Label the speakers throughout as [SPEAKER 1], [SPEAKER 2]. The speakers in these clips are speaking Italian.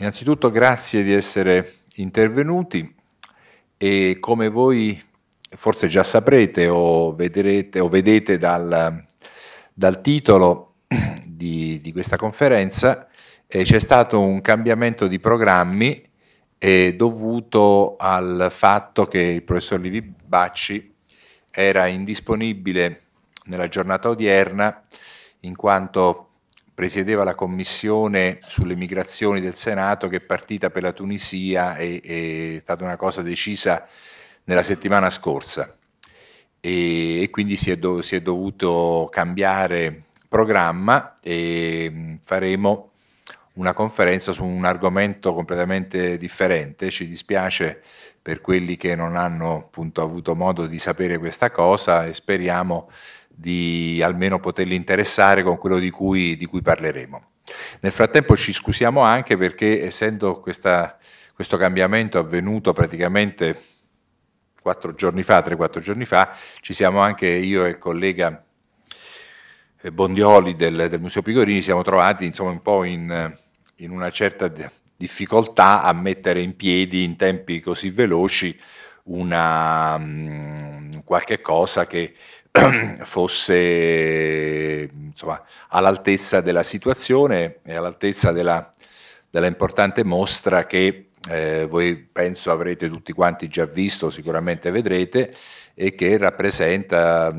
[SPEAKER 1] innanzitutto grazie di essere intervenuti e come voi forse già saprete o, vedrete, o vedete dal, dal titolo di, di, questa conferenza, eh, c'è stato un cambiamento di programmi eh, dovuto al fatto che il professor Livi Bacci era indisponibile nella giornata odierna in quanto presiedeva la commissione sulle migrazioni del Senato che è partita per la Tunisia e, è stata una cosa decisa nella settimana scorsa e, e quindi si è, do, si è, dovuto cambiare programma e mm, faremo una conferenza su un argomento completamente differente, ci dispiace per quelli che non hanno appunto avuto modo di sapere questa cosa e speriamo di almeno poterli interessare con quello di cui, di cui parleremo. Nel frattempo ci scusiamo anche perché essendo questa, questo cambiamento avvenuto praticamente quattro giorni fa, 3-4 giorni fa, ci siamo anche io e il collega eh, Bondioli del, del Museo Pigorini, siamo trovati insomma, un po' in, in una certa difficoltà a mettere in piedi in tempi così veloci una, um, qualche cosa che fosse insomma, all'altezza della situazione e all'altezza della, della, importante mostra che eh, voi penso avrete tutti quanti già visto, sicuramente vedrete, e che rappresenta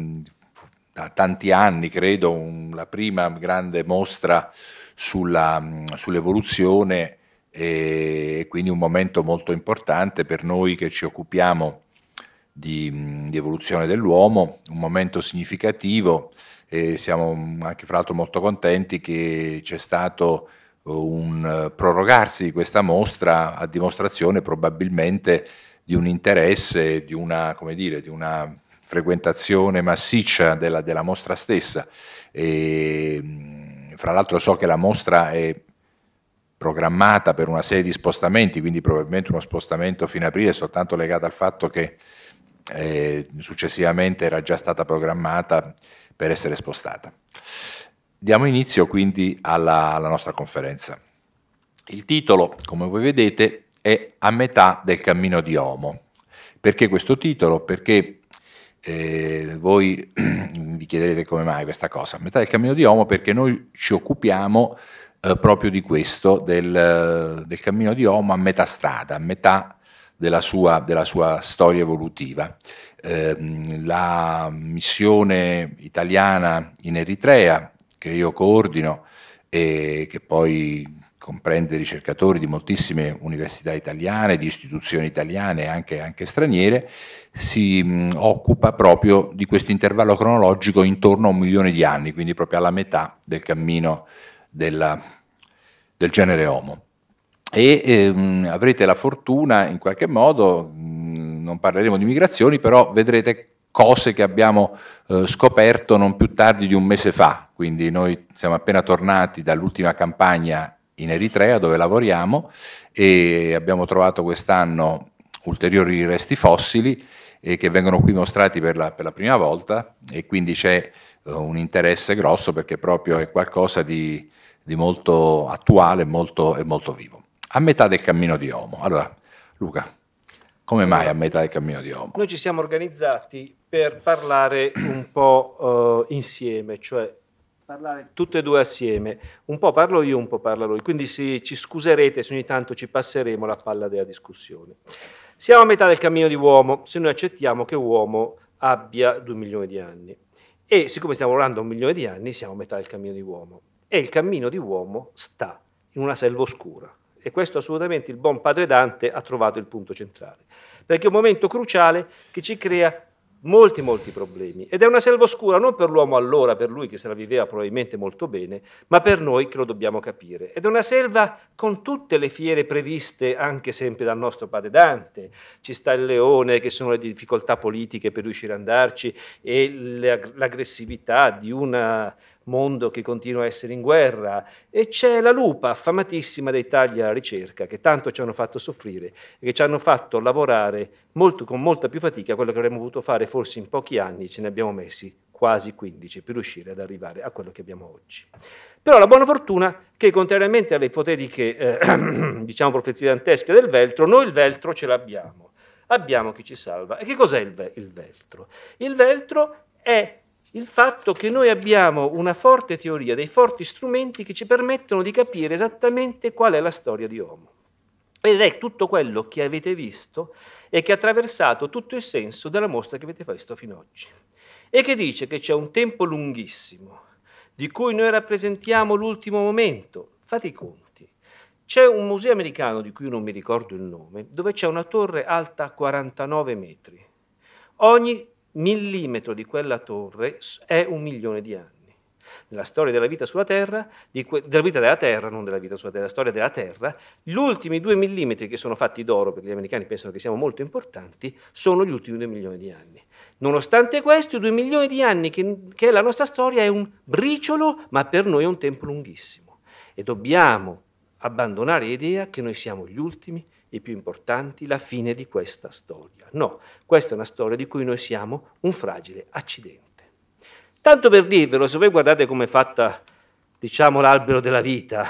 [SPEAKER 1] da tanti anni, credo, un, la prima grande mostra sull'evoluzione e quindi un momento molto importante per noi che ci occupiamo di, di evoluzione dell'uomo, un momento significativo e siamo anche fra l'altro molto contenti che c'è stato eh, un eh, prorogarsi di questa mostra a dimostrazione probabilmente di un interesse, di una, dire, di una frequentazione massiccia della, della mostra stessa. E, fra l'altro so che la mostra è programmata per una serie di spostamenti, quindi probabilmente uno spostamento fino a aprile è soltanto legato al fatto che eh, successivamente era già stata programmata per essere spostata. Diamo inizio quindi alla, alla nostra conferenza. Il titolo, come voi vedete, è A metà del cammino di Homo. Perché questo titolo? Perché eh, voi vi chiederete come mai questa cosa. Metà del cammino di Homo perché noi ci occupiamo eh, proprio di questo, del, del, cammino di Homo a metà strada, a metà strada della sua, della sua storia evolutiva. Eh, la missione italiana in Eritrea, che io coordino e che poi comprende ricercatori di moltissime università italiane, di istituzioni italiane e anche, anche, straniere, si mh, mm, occupa proprio di questo intervallo cronologico intorno a un milione di anni, quindi proprio alla metà del cammino della, del genere Homo e ehm, avrete la fortuna in qualche modo, non parleremo di migrazioni, però vedrete cose che abbiamo eh, scoperto non più tardi di un mese fa, quindi noi siamo appena tornati dall'ultima campagna in Eritrea dove lavoriamo e abbiamo trovato quest'anno ulteriori resti fossili eh, che vengono qui mostrati per la, per la, prima volta e quindi c'è eh, un interesse grosso perché proprio è qualcosa di, di molto attuale molto, e molto vivo a metà del cammino di Homo. Allora, Luca, come mai a metà del cammino di Homo?
[SPEAKER 2] Noi ci siamo organizzati per parlare un po' uh, insieme, cioè parlare tutte e due assieme. Un po' parlo io, un po' parla lui, quindi si, ci scuserete se ogni tanto ci passeremo la palla della discussione. Siamo a metà del cammino di uomo, se noi accettiamo che uomo abbia due milioni di anni. E siccome stiamo lavorando a un milione di anni, siamo a metà del cammino di uomo. E il cammino di uomo sta in una selva oscura e questo assolutamente il buon padre Dante ha trovato il punto centrale, perché è un momento cruciale che ci crea molti, molti problemi. Ed è una selva oscura non per l'uomo allora, per lui che se la viveva probabilmente molto bene, ma per noi che lo dobbiamo capire. Ed è una selva con tutte le fiere previste anche sempre dal nostro padre Dante. Ci sta il leone, che sono le difficoltà politiche per riuscire ad andarci, e l'aggressività di una mondo che continua a essere in guerra, e c'è la lupa affamatissima dei tagli alla ricerca, che tanto ci hanno fatto soffrire e che ci hanno fatto lavorare molto, con molta più fatica quello che avremmo potuto fare forse in pochi anni, ce ne abbiamo messi quasi 15 per riuscire ad arrivare a quello che abbiamo oggi. Però la buona fortuna che, contrariamente alle ipotetiche, eh, diciamo, profezie dantesche del veltro, noi il veltro ce l'abbiamo. Abbiamo chi ci salva. E che cos'è il, il veltro? Il veltro è il fatto che noi abbiamo una forte teoria, dei forti strumenti che ci permettono di capire esattamente qual è la storia di Homo. Ed è tutto quello che avete visto e che ha attraversato tutto il senso della mostra che avete visto fino ad oggi. E che dice che c'è un tempo lunghissimo, di cui noi rappresentiamo l'ultimo momento. Fate i conti. C'è un museo americano, di cui non mi ricordo il nome, dove c'è una torre alta 49 metri. Ogni millimetro di quella torre è un milione di anni. Nella storia della vita sulla Terra, que- della vita della Terra, non della vita sulla Terra, della storia della Terra, gli ultimi due millimetri che sono fatti d'oro, perché gli americani pensano che siamo molto importanti, sono gli ultimi due milioni di anni. Nonostante questo, due milioni di anni che, che è la nostra storia è un briciolo, ma per noi è un tempo lunghissimo. E dobbiamo abbandonare l'idea che noi siamo gli ultimi i più importanti, la fine di questa storia. No, questa è una storia di cui noi siamo un fragile accidente. Tanto per dirvelo, se voi guardate come è fatta, diciamo, l'albero della vita,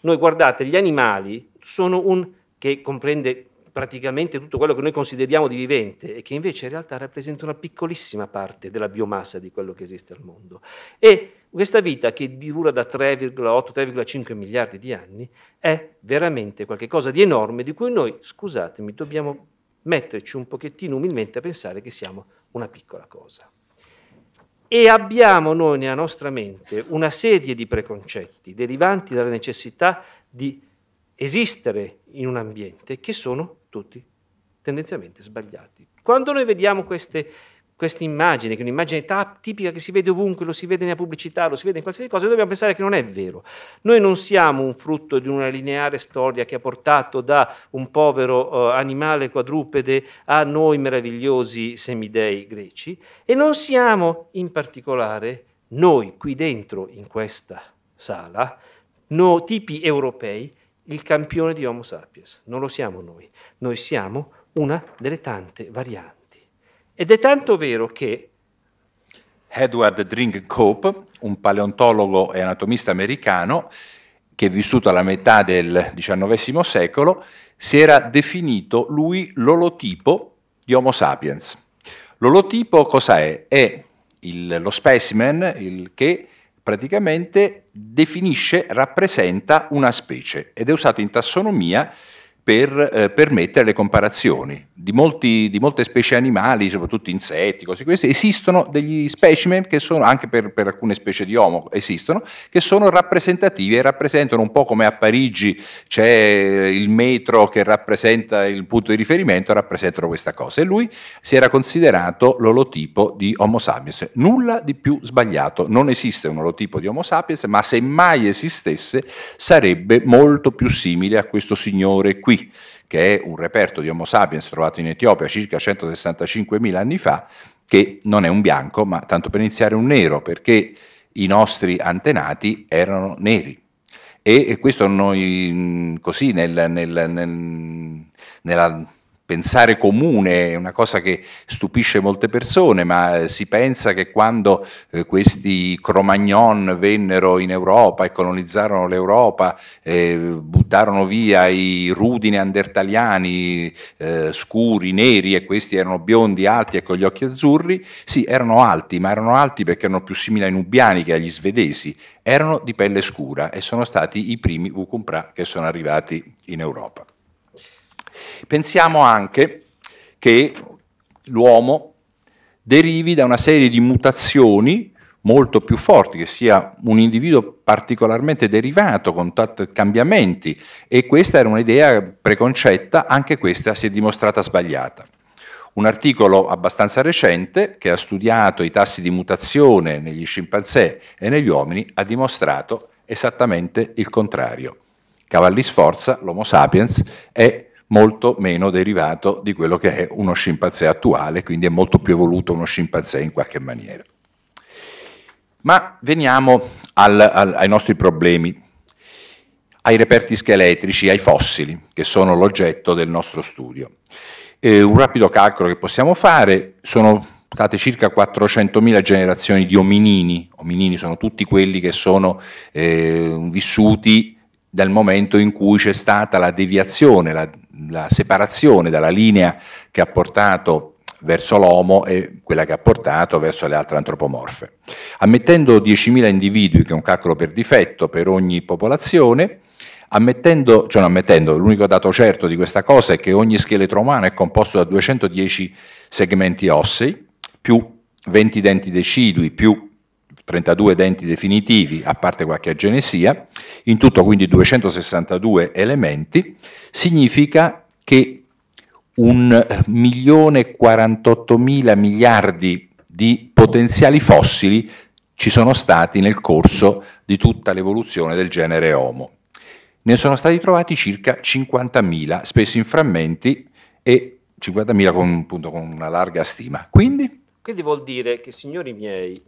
[SPEAKER 2] noi guardate, gli animali sono un che comprende praticamente tutto quello che noi consideriamo di vivente e che invece in realtà rappresenta una piccolissima parte della biomassa di quello che esiste al mondo. E questa vita che dura da 3,8-3,5 miliardi di anni è veramente qualcosa di enorme di cui noi, scusatemi, dobbiamo metterci un pochettino umilmente a pensare che siamo una piccola cosa. E abbiamo noi nella nostra mente una serie di preconcetti derivanti dalla necessità di esistere in un ambiente che sono tutti tendenzialmente sbagliati. Quando noi vediamo queste questa immagine, che è un'immagine tipica che si vede ovunque, lo si vede nella pubblicità, lo si vede in qualsiasi cosa, dobbiamo pensare che non è vero. Noi non siamo un frutto di una lineare storia che ha portato da un povero eh, animale quadrupede a noi meravigliosi semidei greci e non siamo in particolare noi qui dentro in questa sala, no, tipi europei, il campione di Homo sapiens. Non lo siamo noi, noi siamo una delle tante varianti. Ed è tanto vero che
[SPEAKER 1] Edward Cope, un paleontologo e anatomista americano che è vissuto alla metà del XIX secolo, si era definito lui l'olotipo di Homo sapiens. L'olotipo cosa è? È il, lo specimen il che praticamente definisce, rappresenta una specie ed è usato in tassonomia per eh, permettere le comparazioni. Di, molti, di, molte specie animali, soprattutto insetti, cose queste, esistono degli specimen che sono, anche per, per alcune specie di homo esistono, che sono rappresentativi e rappresentano un po' come a Parigi c'è eh, il metro che rappresenta il punto di riferimento, rappresentano questa cosa. E lui si era considerato l'olotipo di Homo sapiens. Nulla di più sbagliato, non esiste un olotipo di Homo sapiens, ma se mai esistesse sarebbe molto più simile a questo signore qui che è un reperto di Homo sapiens trovato in Etiopia circa 165.000 anni fa, che non è un bianco, ma tanto per iniziare un nero, perché i nostri antenati erano neri. E, e questo noi mm, così nel, nel, nel, nella pensare comune è una cosa che stupisce molte persone, ma eh, si pensa che quando eh, questi Cro-Magnon vennero in Europa e colonizzarono l'Europa, eh, buttarono via i rudi neandertaliani eh, scuri, neri e questi erano biondi, alti e con gli occhi azzurri, sì, erano alti, ma erano alti perché erano più simili ai nubiani che agli svedesi, erano di pelle scura e sono stati i primi Vucumpra che sono arrivati in Europa. Pensiamo anche che l'uomo derivi da una serie di mutazioni molto più forti, che sia un individuo particolarmente derivato, con tanti cambiamenti, e questa era un'idea preconcetta, anche questa si è dimostrata sbagliata. Un articolo abbastanza recente che ha studiato i tassi di mutazione negli scimpanzé e negli uomini ha dimostrato esattamente il contrario. Cavalli Sforza, l'Homo sapiens, è molto meno derivato di quello che è uno scimpanzé attuale, quindi è molto più evoluto uno scimpanzé in qualche maniera. Ma veniamo al, al, ai nostri problemi, ai reperti scheletrici, ai fossili, che sono l'oggetto del nostro studio. E un rapido calcolo che possiamo fare sono state circa 400.000 generazioni di ominini, ominini sono tutti quelli che sono eh, vissuti dal momento in cui c'è stata la deviazione, la, la separazione dalla linea che ha portato verso l'uomo e quella che ha portato verso le altre antropomorfe. Ammettendo 10.000 individui, che è un calcolo per difetto per ogni popolazione, ammettendo, cioè ammettendo, l'unico dato certo di questa cosa è che ogni scheletro umano è composto da 210 segmenti ossei, più 20 denti decidui, più 32 denti definitivi, a parte qualche agenesia, in tutto quindi 262 elementi, significa che un eh, milione 48 mila miliardi di potenziali fossili ci sono stati nel corso di tutta l'evoluzione del genere Homo. Ne sono stati trovati circa 50.000, spesso in frammenti e 50.000 con, appunto, con una larga stima.
[SPEAKER 2] Quindi? Quindi vuol dire che, signori miei,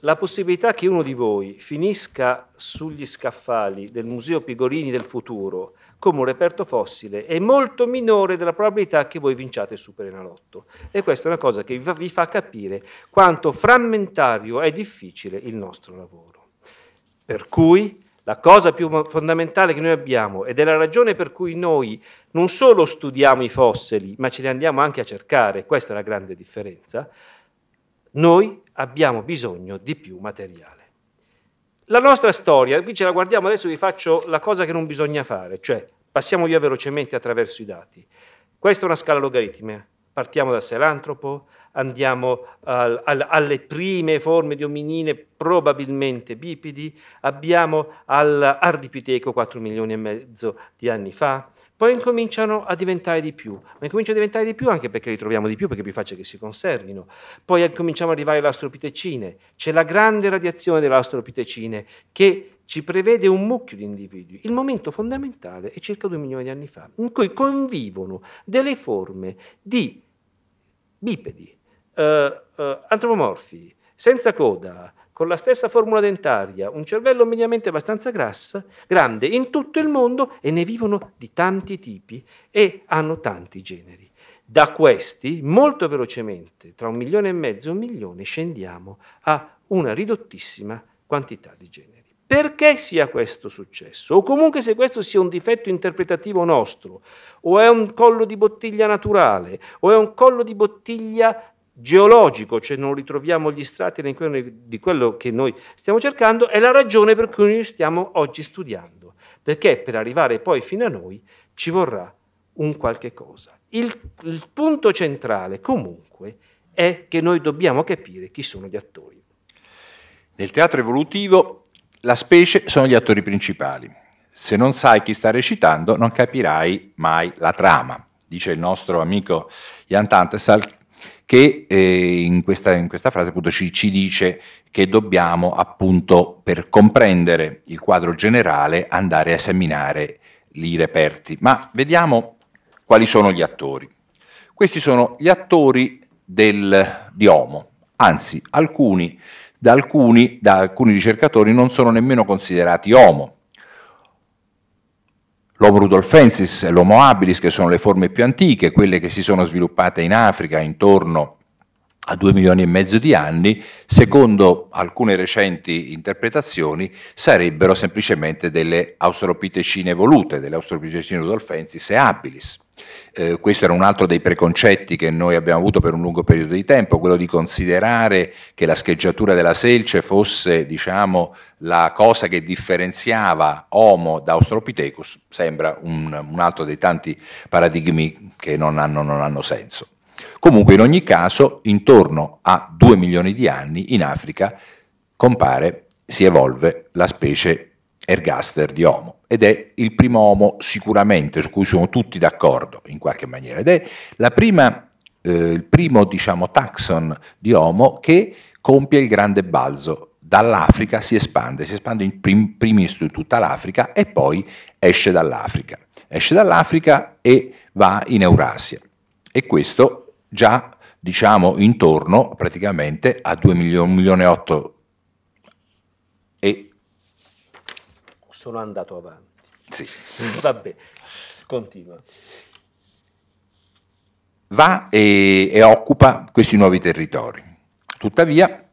[SPEAKER 2] la possibilità che uno di voi finisca sugli scaffali del Museo Pigorini del futuro come un reperto fossile è molto minore della probabilità che voi vinciate su Perenalotto. E questa è una cosa che vi fa capire quanto frammentario è difficile il nostro lavoro. Per cui la cosa più fondamentale che noi abbiamo, ed è la ragione per cui noi non solo studiamo i fossili, ma ce li andiamo anche a cercare, questa è la grande differenza, noi abbiamo bisogno di più materiale. La nostra storia, qui ce la guardiamo, adesso vi faccio la cosa che non bisogna fare, cioè passiamo via velocemente attraverso i dati. Questa è una scala logaritmica, eh. partiamo dal Selantropo, andiamo al, al, alle prime forme di ominine, probabilmente bipidi, abbiamo all'Ardipiteco 4 milioni e mezzo di anni fa, poi incominciano a diventare di più, ma incominciano a diventare di più anche perché li troviamo di più, perché è più facile che si conservino. Poi cominciamo ad arrivare alle astropitecine, c'è la grande radiazione delle astropitecine che ci prevede un mucchio di individui. Il momento fondamentale è circa 2 milioni di anni fa, in cui convivono delle forme di bipedi, eh, eh, antropomorfi, senza coda, con la stessa formula dentaria, un cervello mediamente abbastanza grassa, grande in tutto il mondo e ne vivono di tanti tipi e hanno tanti generi. Da questi, molto velocemente, tra un milione e mezzo e un milione, scendiamo a una ridottissima quantità di generi. Perché sia questo successo? O comunque se questo sia un difetto interpretativo nostro, o è un collo di bottiglia naturale, o è un collo di bottiglia geologico, cioè non ritroviamo gli strati di quello che noi stiamo cercando, è la ragione per cui noi stiamo oggi studiando, perché per arrivare poi fino a noi ci vorrà un qualche cosa. Il, il punto centrale comunque è che noi dobbiamo capire chi
[SPEAKER 1] sono gli attori. Nel teatro evolutivo la specie sono gli attori principali. Se non sai chi sta recitando non capirai mai la trama, dice il nostro amico Jan Tantesal che eh, in, questa, in, questa, frase appunto ci, ci, dice che dobbiamo appunto per comprendere il quadro generale andare a esaminare i reperti. Ma vediamo quali sono gli attori. Questi sono gli attori del, di Homo, anzi alcuni da, alcuni da alcuni ricercatori non sono nemmeno considerati Homo, L'Homo rudolfensis e l'Homo habilis, che sono le forme più antiche, quelle che si sono sviluppate in Africa intorno a due milioni e mezzo di anni, secondo alcune recenti interpretazioni, sarebbero semplicemente delle australopitecine evolute, delle australopitecine rudolfensis e habilis. Eh, questo era un altro dei preconcetti che noi abbiamo avuto per un lungo periodo di tempo, quello di considerare che la scheggiatura della selce fosse diciamo, la cosa che differenziava Homo da Australopithecus, sembra un, un altro dei tanti paradigmi che non hanno, non hanno senso. Comunque in ogni caso intorno a 2 milioni di anni in Africa compare, si evolve la specie ergaster di Homo ed è il primo uomo sicuramente, su cui sono tutti d'accordo in qualche maniera, ed è prima, eh, il primo diciamo, taxon di uomo che compie il grande balzo. Dall'Africa si espande, si espande in prim, primis in tutta l'Africa e poi esce dall'Africa. Esce dall'Africa e va in Eurasia. E questo già diciamo intorno praticamente a 2 milioni, 1 milione 8
[SPEAKER 2] sono andato avanti. Sì. Vabbè, continua.
[SPEAKER 1] Va e, e occupa questi nuovi territori. Tuttavia,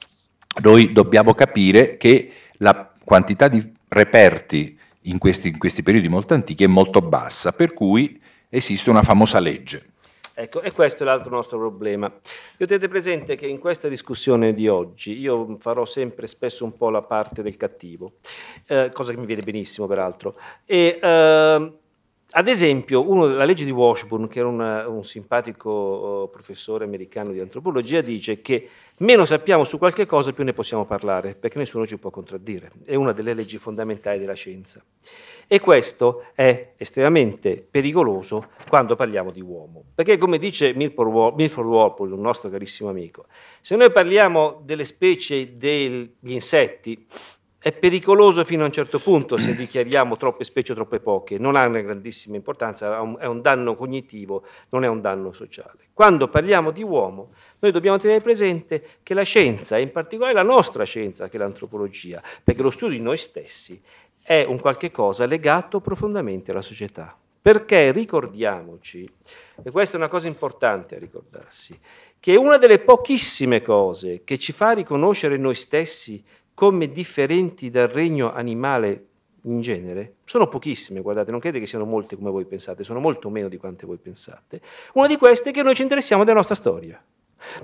[SPEAKER 1] noi dobbiamo capire che la quantità di reperti in questi, in questi periodi molto antichi è molto bassa, per cui esiste una famosa legge
[SPEAKER 2] Ecco, e questo è l'altro nostro problema. Io tenete presente che in questa discussione di oggi io farò sempre spesso un po' la parte del cattivo, eh, cosa che mi viene benissimo peraltro. E, eh, ad esempio, uno, la legge di Washburn, che era una, un simpatico oh, professore americano di antropologia, dice che meno sappiamo su qualche cosa più ne possiamo parlare, perché nessuno ci può contraddire. È una delle leggi fondamentali della scienza. E questo è estremamente pericoloso quando parliamo di uomo. Perché come dice Milford Walpole, un nostro carissimo amico, se noi parliamo delle specie degli insetti, è pericoloso fino a un certo punto se dichiariamo troppe specie o troppe poche, non ha una grandissima importanza, è un danno cognitivo, non è un danno sociale. Quando parliamo di uomo, noi dobbiamo tenere presente che la scienza, e in particolare la nostra scienza, che è l'antropologia, perché lo studio di noi stessi, è un qualche cosa legato profondamente alla società. Perché ricordiamoci, e questa è una cosa importante a ricordarsi, che una delle pochissime cose che ci fa riconoscere noi stessi come differenti dal regno animale in genere, sono pochissime, guardate, non crede che siano molte come voi pensate, sono molto meno di quante voi pensate, una di queste è che noi ci interessiamo della nostra storia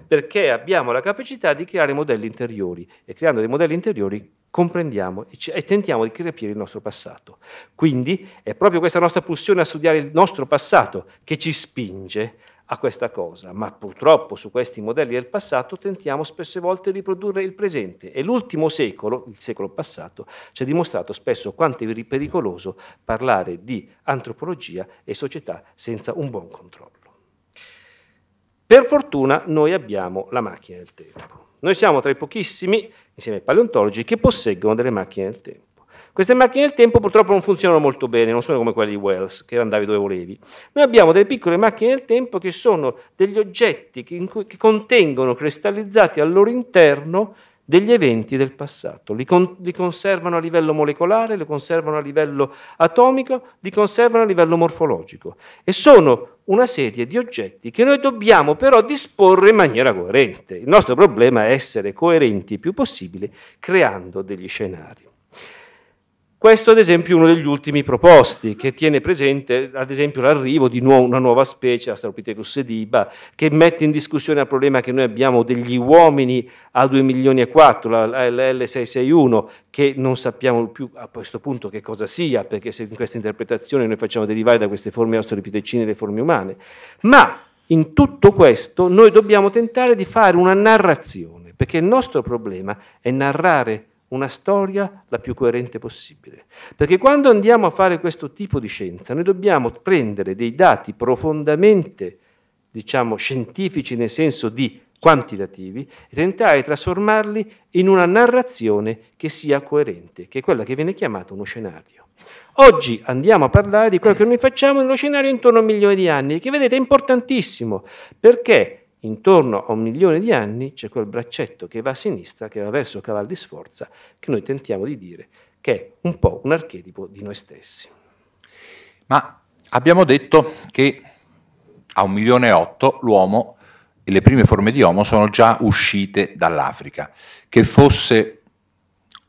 [SPEAKER 2] perché abbiamo la capacità di creare modelli interiori e creando dei modelli interiori comprendiamo e, tentiamo di capire il nostro passato. Quindi è proprio questa nostra pulsione a studiare il nostro passato che ci spinge a questa cosa, ma purtroppo su questi modelli del passato tentiamo spesse volte di riprodurre il presente e l'ultimo secolo, il secolo passato, ci ha dimostrato spesso quanto è pericoloso parlare di antropologia e società senza un buon controllo. Per fortuna noi abbiamo la macchina del tempo. Noi siamo tra i pochissimi, insieme ai paleontologi, che posseggono delle macchine del tempo. Queste macchine del tempo purtroppo non funzionano molto bene, non sono come quelle di Wells, che andavi dove volevi. Noi abbiamo delle piccole macchine del tempo che sono degli oggetti che, cui, che contengono cristallizzati al loro interno degli eventi del passato, li, con, li, conservano a livello molecolare, li conservano a livello atomico, li conservano a livello morfologico e sono una serie di oggetti che noi dobbiamo però disporre in maniera coerente. Il nostro problema è essere coerenti il più possibile creando degli scenari. Questo ad esempio è uno degli ultimi proposti che tiene presente ad esempio l'arrivo di nuovo, una nuova specie, Australopithecus sediba, che mette in discussione il problema che noi abbiamo degli uomini a 2 milioni e 4, la L661, che non sappiamo più a questo punto che cosa sia, perché se in questa interpretazione noi facciamo derivare da queste forme australopitecine le forme umane. Ma in tutto questo noi dobbiamo tentare di fare una narrazione, perché il nostro problema è narrare una storia la più coerente possibile. Perché quando andiamo a fare questo tipo di scienza, noi dobbiamo prendere dei dati profondamente, diciamo, scientifici nel senso di quantitativi e tentare di trasformarli in una narrazione che sia coerente, che è quella che viene chiamata uno scenario. Oggi andiamo a parlare di quello che noi facciamo nello scenario intorno a milioni di anni, che vedete è importantissimo perché intorno a un milione di anni c'è quel braccetto che va a sinistra, che va verso Caval di Sforza, che noi tentiamo di dire che è un po' un archetipo di noi stessi.
[SPEAKER 1] Ma abbiamo detto che a un milione e otto l'uomo e le prime forme di Homo sono già uscite dall'Africa. Che fosse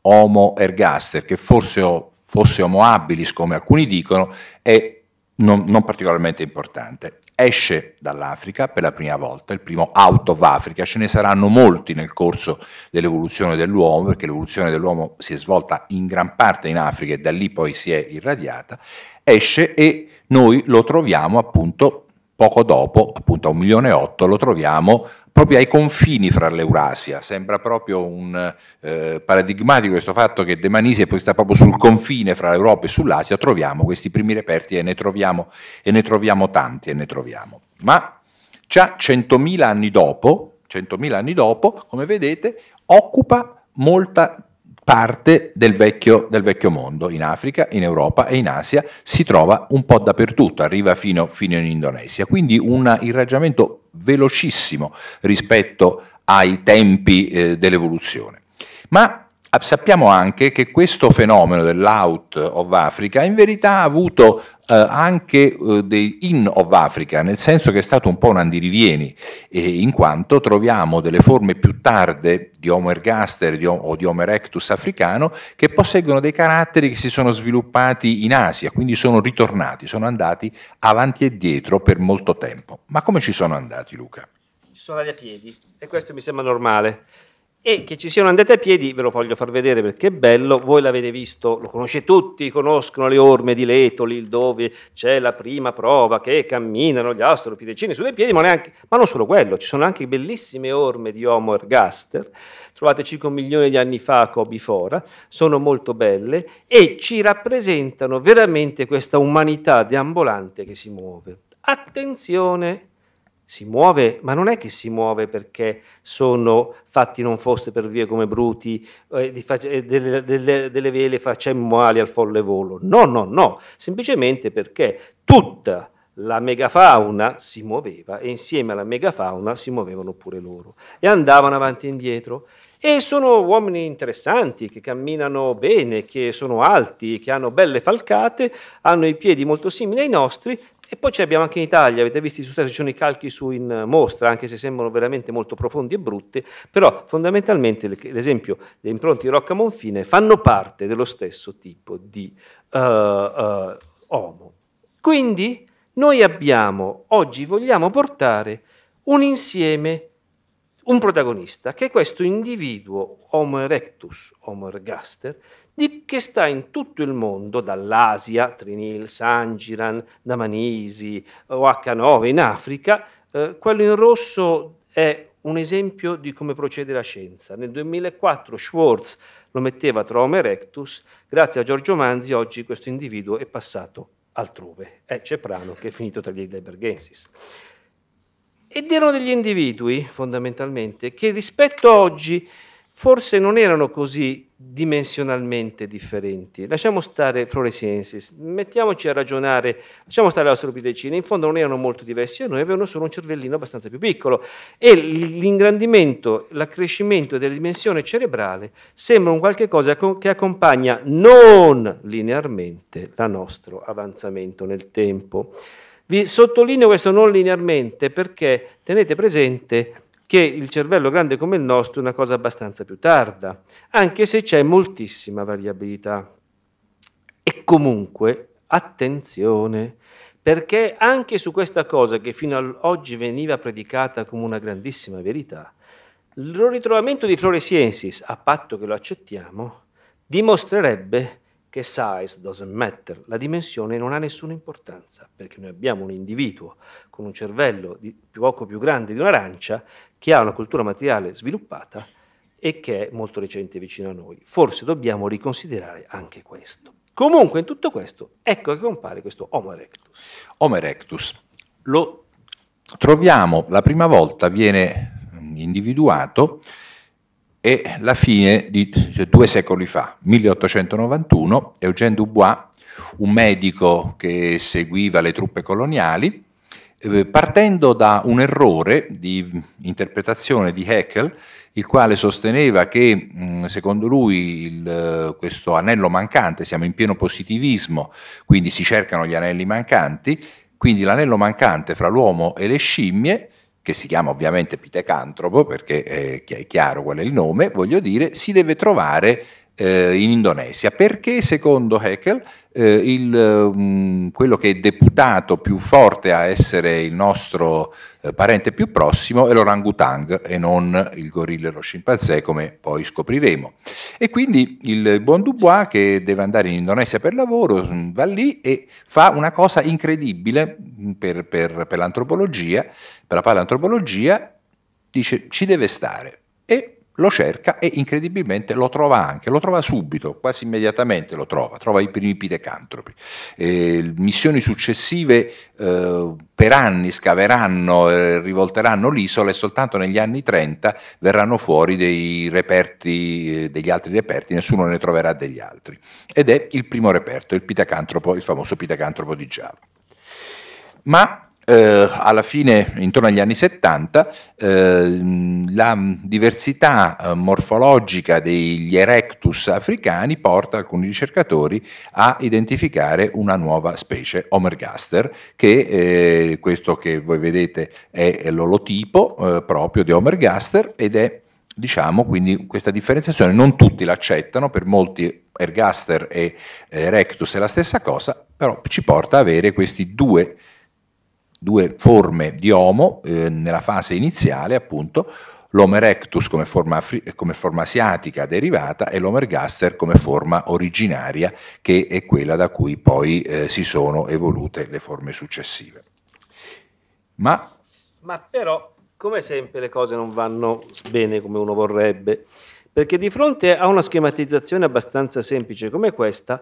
[SPEAKER 1] Homo ergaster, che fosse, fosse Homo habilis, come alcuni dicono, è non, non particolarmente importante esce dall'Africa per la prima volta, il primo out of Africa, ce ne saranno molti nel corso dell'evoluzione dell'uomo, perché l'evoluzione dell'uomo si è svolta in gran parte in Africa e da lì poi si è irradiata, esce e noi lo troviamo appunto poco dopo, appunto a un milione e otto, lo troviamo proprio ai confini fra l'Eurasia, sembra proprio un eh, paradigmatico questo fatto che De Manisi poi sta proprio sul confine fra l'Europa e sull'Asia, troviamo questi primi reperti e ne troviamo, e ne troviamo tanti e ne troviamo. Ma già 100.000 anni dopo, 100.000 anni dopo, come vedete, occupa molta parte del vecchio, del vecchio, mondo, in Africa, in Europa e in Asia, si trova un po' dappertutto, arriva fino, fino in Indonesia. Quindi un irraggiamento velocissimo rispetto ai tempi eh, dell'evoluzione. Ma Ah, sappiamo anche che questo fenomeno dell'out of Africa in verità ha avuto eh, anche eh, dei in of Africa, nel senso che è stato un po' un andirivieni, eh, in quanto troviamo delle forme più tarde di Homo ergaster di, o di Homo erectus africano che posseggono dei caratteri che si sono sviluppati in Asia, quindi sono ritornati, sono andati avanti e dietro per molto tempo. Ma come ci sono andati Luca?
[SPEAKER 2] Ci sono andati a piedi e questo mi sembra normale e che ci siano andate a piedi ve lo voglio far vedere perché è bello, voi l'avete visto, lo conoscete tutti, conoscono le orme di Letoli, dove c'è la prima prova che camminano gli astropidecini su dei piedi, ma, neanche, ma non solo quello, ci sono anche bellissime orme di Homo ergaster, trovate circa un milione di anni fa a Cobifora, sono molto belle e ci rappresentano veramente questa umanità deambulante che si muove. Attenzione, si muove, ma non è che si muove perché sono fatti non foste per vie come bruti, eh, fa, eh, delle, delle, delle, vele facemmoali al folle volo. No, no, no, semplicemente perché tutta la megafauna si muoveva e insieme alla megafauna si muovevano pure loro e andavano avanti e indietro. E sono uomini interessanti che camminano bene, che sono alti, che hanno belle falcate, hanno i piedi molto simili ai nostri, e poi ce li anche in Italia, avete visto su ci sono i calchi su in mostra, anche se sembrano veramente molto profondi e brutti, però fondamentalmente l'esempio le impronte di Rocca Monfine fanno parte dello stesso tipo di uh, uh, homo. Quindi noi abbiamo, oggi vogliamo portare un insieme, un protagonista, che è questo individuo Homo erectus, Homo ergaster, di che sta in tutto il mondo, dall'Asia, Trinil, Sangiran, Damanisi o H9 in Africa, eh, quello in rosso è un esempio di come procede la scienza. Nel 2004 Schwartz lo metteva tra Homo erectus, grazie a Giorgio Manzi oggi questo individuo è passato altrove. Eh, è Ceprano che è finito tra gli Heidelbergensis. Ed erano degli individui, fondamentalmente, che rispetto a oggi forse non erano così dimensionalmente differenti. Lasciamo stare Floresiensis, mettiamoci a ragionare, lasciamo stare le australopitecine, in fondo non erano molto diversi da noi, avevano solo un cervellino abbastanza più piccolo e l'ingrandimento, l'accrescimento della dimensione cerebrale sembra un qualche cosa che accompagna non linearmente il nostro avanzamento nel tempo. Vi sottolineo questo non linearmente perché tenete presente che il cervello grande come il nostro è una cosa abbastanza più tarda, anche se c'è moltissima variabilità. E comunque, attenzione, perché anche su questa cosa che fino ad oggi veniva predicata come una grandissima verità, il ritrovamento di Floresiensis, a patto che lo accettiamo, dimostrerebbe che size doesn't matter, la dimensione non ha nessuna importanza, perché noi abbiamo un individuo con un cervello di poco più grande di un'arancia che ha una cultura materiale sviluppata e che è molto recente vicino a noi. Forse dobbiamo riconsiderare anche questo. Comunque in tutto questo, ecco che compare questo Homo erectus.
[SPEAKER 1] Homo erectus lo troviamo la prima volta viene individuato è la fine di cioè, due secoli fa, 1891, Eugène Dubois, un medico che seguiva le truppe coloniali, eh, partendo da un errore di interpretazione di Haeckel, il quale sosteneva che secondo lui il, eh, questo anello mancante, siamo in pieno positivismo, quindi si cercano gli anelli mancanti, quindi l'anello mancante fra l'uomo e le scimmie che si chiama ovviamente Pitecantropo, perché eh, è chiaro qual è il nome, voglio dire, si deve trovare eh, in Indonesia, perché secondo Haeckel eh, il, mh, mm, quello che è deputato più forte a essere il nostro eh, parente più prossimo è l'orangutang e non il gorilla e lo scimpanzé come poi scopriremo. E quindi il buon Dubois che deve andare in Indonesia per lavoro mm, va lì e fa una cosa incredibile mm, per, per, per l'antropologia, per la paleantropologia, dice ci deve stare e lo cerca e incredibilmente lo trova anche, lo trova subito, quasi immediatamente lo trova, trova i primi pitecantropi. missioni successive eh, per anni scaveranno, eh, rivolteranno l'isola e soltanto negli anni 30 verranno fuori dei reperti, eh, degli altri reperti, nessuno ne troverà degli altri. Ed è il primo reperto, il pitecantropo, il famoso pitecantropo di Giava. Ma eh, alla fine, intorno agli anni 70, eh, la diversità eh, morfologica degli erectus africani porta alcuni ricercatori a identificare una nuova specie, Homergaster, che eh, questo che voi vedete è l'olotipo eh, proprio di Homergaster ed è diciamo quindi questa differenziazione non tutti l'accettano, per molti ergaster e eh, erectus è la stessa cosa, però ci porta ad avere questi due due forme di Homo eh, nella fase iniziale, appunto, l'Homer erectus come forma, come forma, asiatica derivata e l'Homergaster come forma originaria che è quella da cui poi eh, si sono evolute le forme successive. Ma,
[SPEAKER 2] Ma però, come sempre, le cose non vanno bene come uno vorrebbe, perché di fronte a una schematizzazione abbastanza semplice come questa,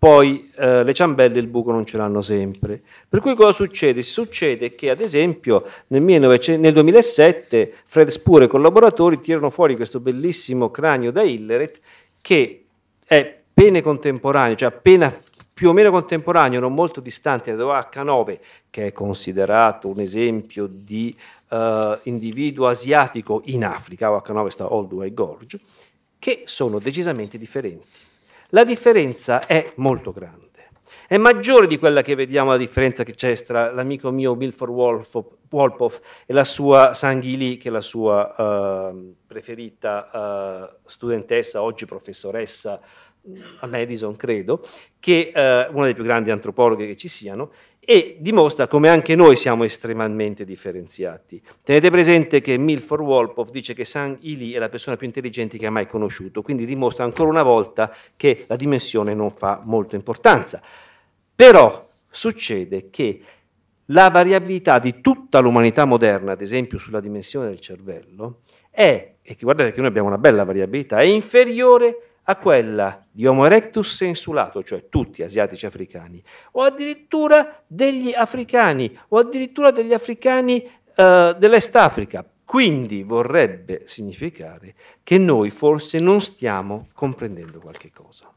[SPEAKER 2] poi eh, le ciambelle il buco non ce l'hanno sempre. Per cui cosa succede? Succede che ad esempio nel, 19, nel 2007 Fred Spur e collaboratori tirano fuori questo bellissimo cranio da Hilleret che è pene contemporaneo, cioè appena più o meno contemporaneo, non molto distante da H9, che è considerato un esempio di uh, individuo asiatico in Africa, H9 sta Oldway Gorge, che sono decisamente differenti. La differenza è molto grande. È maggiore di quella che vediamo la differenza che c'è tra l'amico mio Milford Wolpoff e la sua Sanghili, che è la sua uh, preferita uh, studentessa, oggi professoressa mm, a Madison, credo, che è uh, eh, una delle più grandi antropologhe che ci siano, e dimostra come anche noi siamo estremamente differenziati. Tenete presente che Milford Wolpoff dice che San Ili è la persona più intelligente che ha mai conosciuto, quindi dimostra ancora una volta che la dimensione non fa molta importanza. Però succede che la variabilità di tutta l'umanità moderna, ad esempio sulla dimensione del cervello, è, e guardate che noi abbiamo una bella variabilità, è inferiore a quella di Homo erectus sensulato, cioè tutti asiatici africani, o addirittura degli africani, o addirittura degli africani eh, dell'Est Africa. Quindi vorrebbe significare che noi forse non stiamo comprendendo qualche cosa.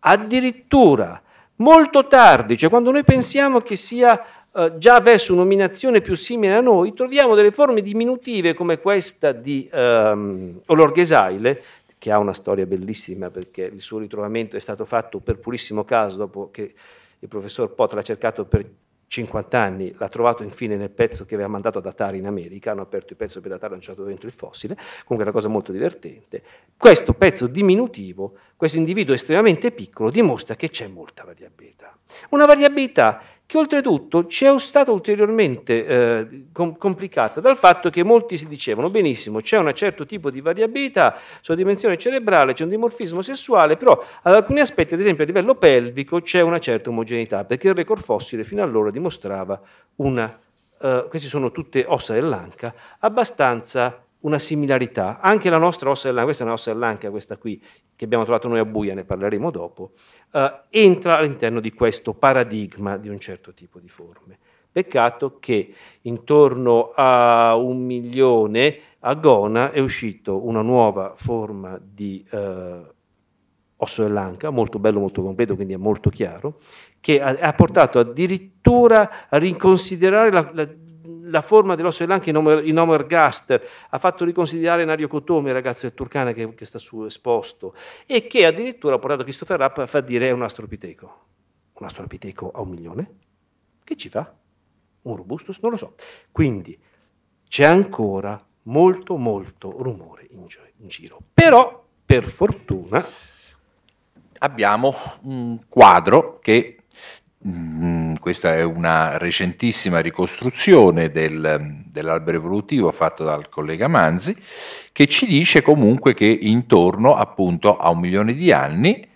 [SPEAKER 2] Addirittura molto tardi, cioè quando noi pensiamo che sia eh, già verso un'ominazione più simile a noi, troviamo delle forme diminutive come questa di ehm, Olorghesaile, che ha una storia bellissima perché il suo ritrovamento è stato fatto per purissimo caso dopo che il professor Potter l'ha cercato per 50 anni, l'ha trovato infine nel pezzo che aveva mandato a datare in America, hanno aperto il pezzo per datare, hanno lanciato dentro il fossile, comunque è una cosa molto divertente. Questo pezzo diminutivo, questo individuo estremamente piccolo, dimostra che c'è molta variabilità. Una variabilità che oltretutto ci è stata ulteriormente eh, com- complicata dal fatto che molti si dicevano benissimo c'è un certo tipo di variabilità sulla dimensione cerebrale, c'è un dimorfismo sessuale, però ad alcuni aspetti, ad esempio a livello pelvico, c'è una certa omogeneità, perché il record fossile fino allora dimostrava una, eh, queste sono tutte ossa dell'anca, abbastanza una similarità. Anche la nostra ossa dell'anca, questa è una ossa dell'anca, questa qui, che abbiamo trovato noi a Buia, ne parleremo dopo, eh, entra all'interno di questo paradigma di un certo tipo di forme. Peccato che intorno a un milione a Gona è uscita una nuova forma di eh, osso dell'anca, molto bello, molto completo, quindi è molto chiaro, che ha, ha portato addirittura a riconsiderare la, la la forma dell'osso dell'anca in Gast ha fatto riconsiderare Nario Cotomi, il ragazzo del Turcana che, che sta su esposto, e che addirittura ha portato Christopher Rapp a far dire è un astropiteco. Un astropiteco a un milione? Che ci fa? Un robustus? Non lo so. Quindi c'è ancora molto molto rumore in, gi in giro. Però,
[SPEAKER 1] per fortuna... Abbiamo un quadro che Mm, questa è una recentissima ricostruzione del, dell'albero evolutivo fatto dal collega Manzi, che ci dice comunque che intorno appunto a un milione di anni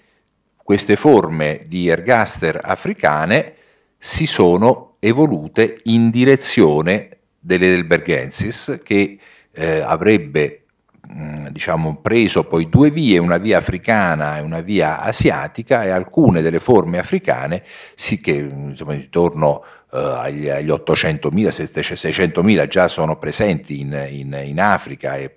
[SPEAKER 1] queste forme di ergaster africane si sono evolute in direzione delle che eh, avrebbe diciamo, preso poi due vie, una via africana e una via asiatica e alcune delle forme africane sì, che insomma, intorno eh, agli, agli 800.000, 600.000 già sono presenti in, in, in Africa e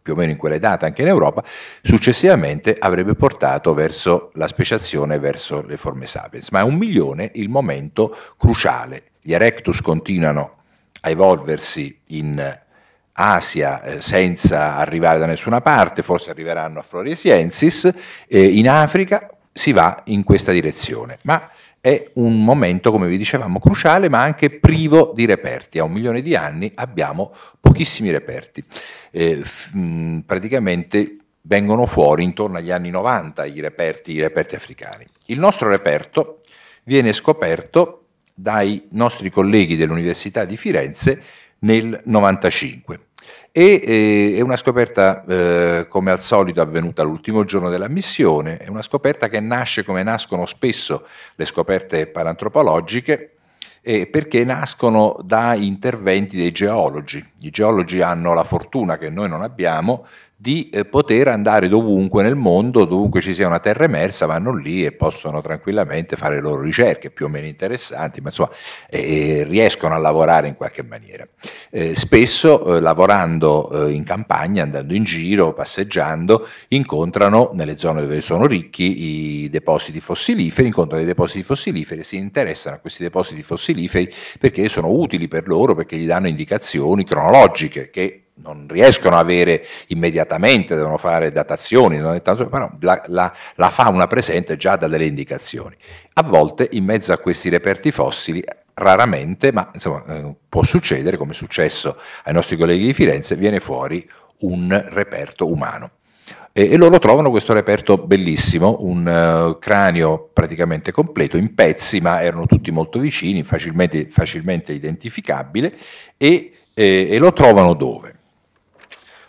[SPEAKER 1] più o meno in quelle date anche in Europa, successivamente avrebbe portato verso la speciazione, verso le forme sapiens. Ma è un milione il momento cruciale. Gli erectus continuano a evolversi in Asia eh, senza arrivare da nessuna parte, forse arriveranno a Floresiensis, eh, in Africa si va in questa direzione. Ma è un momento, come vi dicevamo, cruciale ma anche privo di reperti. A un milione di anni abbiamo pochissimi reperti. Eh, mh, mm, praticamente vengono fuori intorno agli anni 90 i reperti, i reperti africani. Il nostro reperto viene scoperto dai nostri colleghi dell'Università di Firenze nel 95. E eh, è una scoperta, eh, come al solito, avvenuta l'ultimo giorno della missione, è una scoperta che nasce come nascono spesso le scoperte parantropologiche, eh, perché nascono da interventi dei geologi. I geologi hanno la fortuna che noi non abbiamo di eh, poter andare dovunque nel mondo, dovunque ci sia una terra emersa, vanno lì e possono tranquillamente fare le loro ricerche più o meno interessanti, ma insomma eh, riescono a lavorare in qualche maniera. Eh, spesso eh, lavorando eh, in campagna, andando in giro, passeggiando, incontrano nelle zone dove sono ricchi i depositi fossiliferi, incontrano i depositi fossiliferi e si interessano a questi depositi fossiliferi perché sono utili per loro, perché gli danno indicazioni cronologiche che non riescono a avere immediatamente, devono fare datazioni, tanto, però la, la, la fauna presente già dà delle indicazioni. A volte in mezzo a questi reperti fossili raramente, ma insomma, eh, può succedere, come è successo ai nostri colleghi di Firenze, viene fuori un reperto umano. E, e loro trovano questo reperto bellissimo, un uh, cranio praticamente completo, in pezzi, ma erano tutti molto vicini, facilmente, facilmente identificabile, e, e, eh, e lo trovano dove?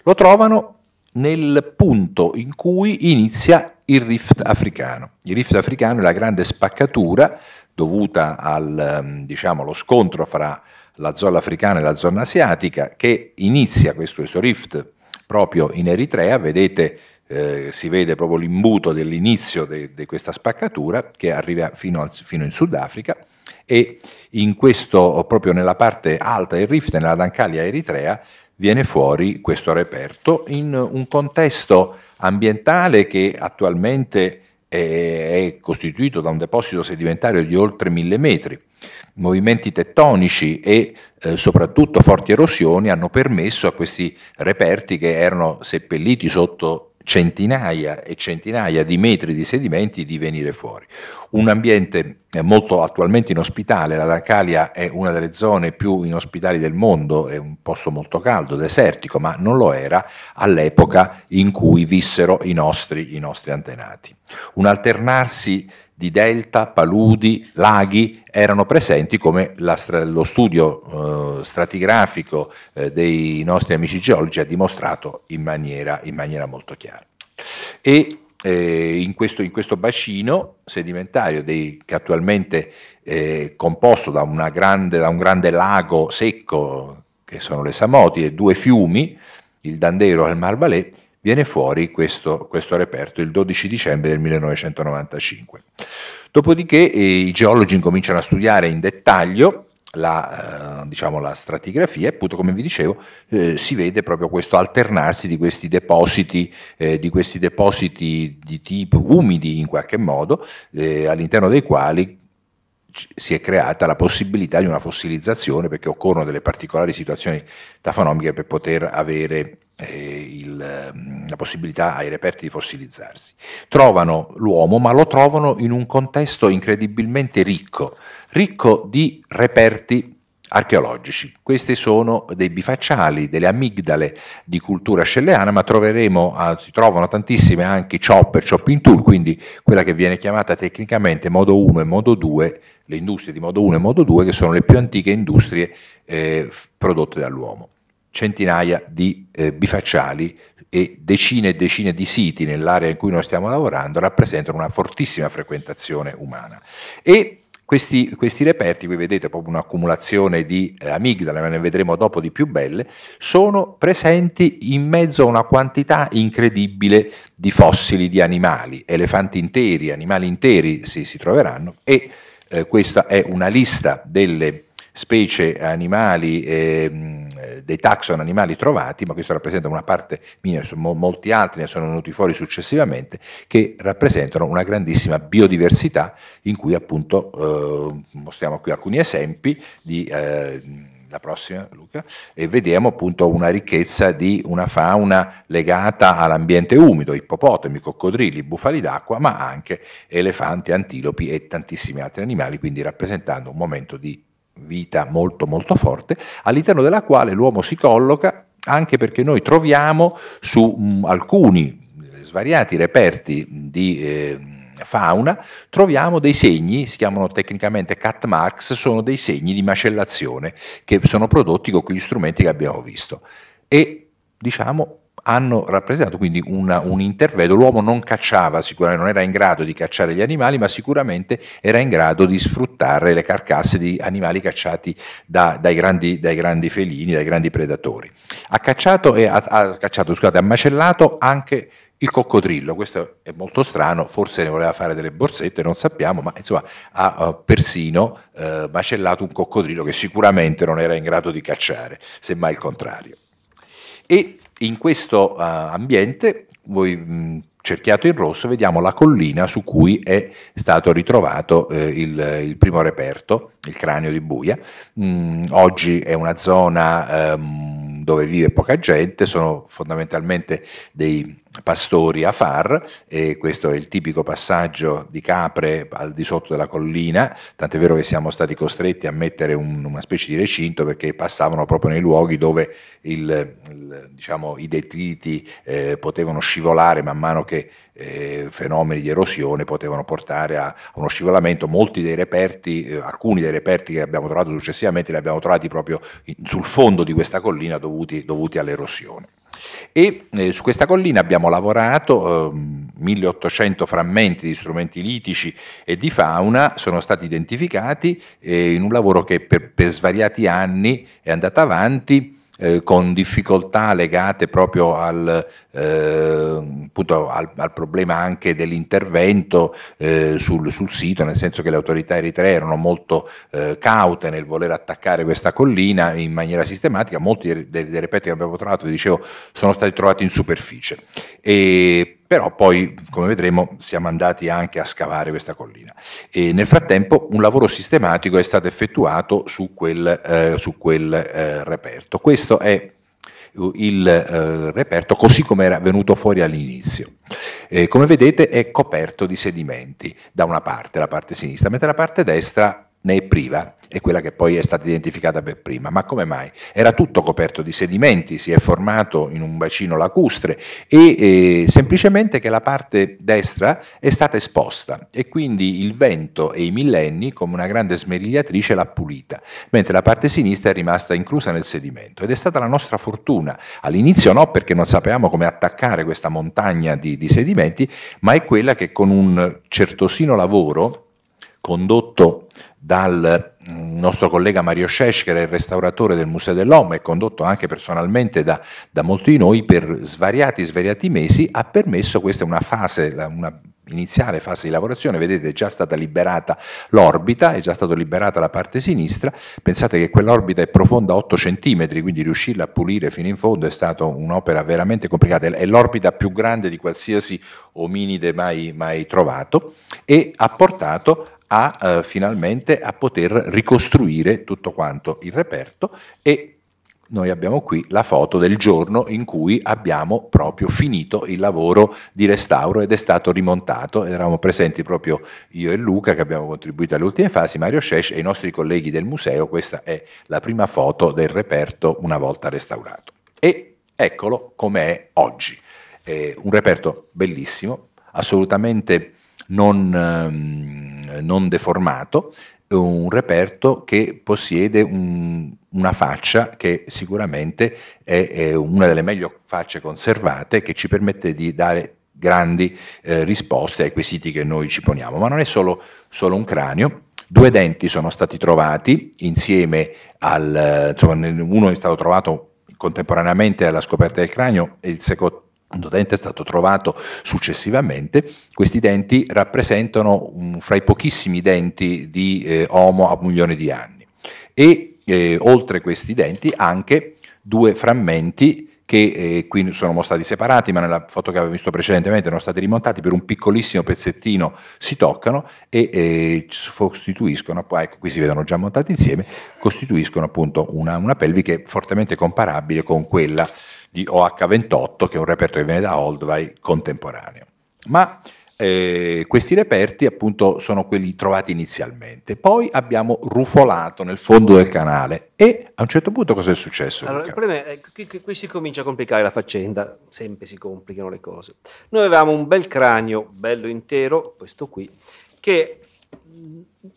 [SPEAKER 1] Lo trovano nel punto in cui inizia il rift africano. Il rift africano è la grande spaccatura dovuta al, ehm, diciamo, allo scontro fra la zona africana e la zona asiatica che inizia questo, questo rift proprio in Eritrea, vedete eh, si vede proprio l'imbuto dell'inizio di de questa spaccatura che arriva fino, al, fino in Sudafrica e in questo, proprio nella parte alta del rift, nella Dancalia eritrea, viene fuori questo reperto in un contesto ambientale che attualmente è costituito da un deposito sedimentario di oltre mille metri. Movimenti tettonici e eh, soprattutto forti erosioni hanno permesso a questi reperti che erano seppelliti sotto centinaia e centinaia di metri di sedimenti di venire fuori. Un ambiente eh, molto attualmente inospitale, la Lacalia è una delle zone più inospitali del mondo, è un posto molto caldo, desertico, ma non lo era all'epoca in cui vissero i nostri, i nostri antenati. Un alternarsi di delta, paludi, laghi erano presenti come la, lo studio eh, stratigrafico eh, dei nostri amici geologi ha dimostrato in maniera, in maniera molto chiara. E eh, in, questo, in, questo, bacino sedimentario dei, che attualmente è eh, composto da, grande, da un grande lago secco che sono le Samoti e due fiumi, il Dandero e il Marbalè, viene fuori questo, questo reperto il 12 dicembre del 1995. Dopodiché eh, i geologi incominciano a studiare in dettaglio la, eh, diciamo, la stratigrafia e appunto come vi dicevo eh, si vede proprio questo alternarsi di questi depositi, eh, di, questi depositi di tipo umidi in qualche modo eh, all'interno dei quali si è creata la possibilità di una fossilizzazione perché occorrono delle particolari situazioni tafonomiche per poter avere eh, il, mm, la possibilità ai reperti di fossilizzarsi. Trovano l'uomo, ma lo trovano in un contesto incredibilmente ricco, ricco di reperti archeologici. Questi sono dei bifacciali, delle amigdale di cultura scelleana, ma troveremo, si trovano tantissime anche chopper, chopping tool, quindi quella che viene chiamata tecnicamente modo 1 e modo 2, le industrie di modo 1 e modo 2, che sono le più antiche industrie eh, prodotte dall'uomo centinaia di eh, bifacciali e decine e decine di siti nell'area in cui noi stiamo lavorando rappresentano una fortissima frequentazione umana. E questi, questi, reperti, qui vedete proprio un'accumulazione di eh, amigdale, ma ne vedremo dopo di più belle, sono presenti in mezzo a una quantità incredibile di fossili di animali, elefanti interi, animali interi si, si troveranno e eh, questa è una lista delle specie animali eh, eh, dei taxon animali trovati, ma questo rappresenta una parte minima, molti altri ne sono venuti fuori successivamente, che rappresentano una grandissima biodiversità in cui appunto eh, mostriamo qui alcuni esempi di... Eh, la prossima Luca, e vediamo appunto una ricchezza di una fauna legata all'ambiente umido, ippopotami, coccodrilli, bufali d'acqua, ma anche elefanti, antilopi e tantissimi altri animali, quindi rappresentando un momento di vita molto molto forte, all'interno della quale l'uomo si colloca anche perché noi troviamo su mh, mm, alcuni eh, svariati reperti di eh, fauna, troviamo dei segni, si chiamano tecnicamente cat marks, sono dei segni di macellazione che sono prodotti con quegli strumenti che abbiamo visto. E diciamo hanno rappresentato quindi una, un intervento. L'uomo non cacciava, sicuramente non era in grado di cacciare gli animali, ma sicuramente era in grado di sfruttare le carcasse di animali cacciati da, dai, grandi, dai, grandi, felini, dai grandi predatori. Ha cacciato, e ha, ha, cacciato scusate, ha macellato anche il coccodrillo, questo è molto strano, forse ne voleva fare delle borsette, non sappiamo, ma insomma ha eh, persino eh, macellato un coccodrillo che sicuramente non era in grado di cacciare, semmai il contrario. E in questo eh, ambiente voi cerchiato in rosso vediamo la collina su cui è stato ritrovato eh, il, il, primo reperto, il cranio di Buia. Mm, oggi è una zona ehm, dove vive poca gente, sono fondamentalmente dei pastori a far e questo è il tipico passaggio di capre al di sotto della collina, tant'è vero che siamo stati costretti a mettere un, una specie di recinto perché passavano proprio nei luoghi dove il, il, diciamo, i detriti eh, potevano scivolare man mano che anche eh, fenomeni di erosione potevano portare a, uno scivolamento. Molti dei reperti, eh, alcuni dei reperti che abbiamo trovato successivamente, li abbiamo trovati proprio in, sul fondo di questa collina dovuti, dovuti all'erosione. E eh, su questa collina abbiamo lavorato, eh, 1800 frammenti di strumenti litici e di fauna sono stati identificati eh, in un lavoro che per, per svariati anni è andato avanti eh, con difficoltà legate proprio al, eh, al, al problema anche dell'intervento eh, sul, sul, sito, nel senso che le autorità eritree erano molto eh, caute nel voler attaccare questa collina in maniera sistematica, molti dei, dei reperti che abbiamo trovato, vi dicevo, sono stati trovati in superficie. E però poi, come vedremo, siamo andati anche a scavare questa collina. E nel frattempo un lavoro sistematico è stato effettuato su quel, eh, su quel eh, reperto. Questo è eh, il eh, reperto così come era venuto fuori all'inizio. come vedete è coperto di sedimenti da una parte, la parte sinistra, mentre la parte destra ne è priva, è quella che poi è stata identificata per prima. Ma come mai? Era tutto coperto di sedimenti, si è formato in un bacino lacustre e eh, semplicemente che la parte destra è stata esposta e quindi il vento e i millenni, come una grande smerigliatrice, l'ha pulita, mentre la parte sinistra è rimasta inclusa nel sedimento. Ed è stata la nostra fortuna. All'inizio no, perché non sapevamo come attaccare questa montagna di, di sedimenti, ma è quella che con un certosino lavoro condotto dal mm, nostro collega Mario Scesch, che era il restauratore del Museo dell'Uomo e condotto anche personalmente da, da, molti di noi per svariati, svariati mesi, ha permesso, questa è una fase, una iniziale fase di lavorazione, vedete è già stata liberata l'orbita, è già stata liberata la parte sinistra, pensate che quell'orbita è profonda 8 cm, quindi riuscirla a pulire fino in fondo è stata un'opera veramente complicata, è l'orbita più grande di qualsiasi ominide mai, mai trovato e ha portato a eh, finalmente a poter ricostruire tutto quanto il reperto e noi abbiamo qui la foto del giorno in cui abbiamo proprio finito il lavoro di restauro ed è stato rimontato. Eravamo presenti proprio io e Luca che abbiamo contribuito alle ultime fasi, Mario Scesch e i nostri colleghi del museo. Questa è la prima foto del reperto una volta restaurato. E eccolo com'è oggi. È un reperto bellissimo, assolutamente non, ehm, non deformato, un reperto che possiede un, una faccia che sicuramente è, è, una delle meglio facce conservate che ci permette di dare grandi eh, risposte ai quesiti che noi ci poniamo, ma non è solo, solo un cranio, Due denti sono stati trovati insieme al, insomma, uno è stato trovato contemporaneamente alla scoperta del cranio e il secondo un dente è stato trovato successivamente, questi denti rappresentano un, fra i pochissimi denti di eh, Homo a milioni di anni e eh, oltre questi denti anche due frammenti che eh, qui sono stati separati, ma nella foto che avevo visto precedentemente erano stati rimontati per un piccolissimo pezzettino, si toccano e eh, costituiscono, ecco qui si vedono già montati insieme, costituiscono appunto una, una pelvi che è fortemente comparabile con quella di OH28, che è un reperto che viene da Olduvai contemporaneo. Ma eh, questi reperti appunto sono quelli trovati inizialmente, poi abbiamo rufolato nel fondo del canale e a un certo punto cosa è successo? Allora, il
[SPEAKER 2] problema è che qui, qui si comincia a complicare la faccenda, sempre si complicano le cose. Noi avevamo un bel cranio, bello intero, questo qui, che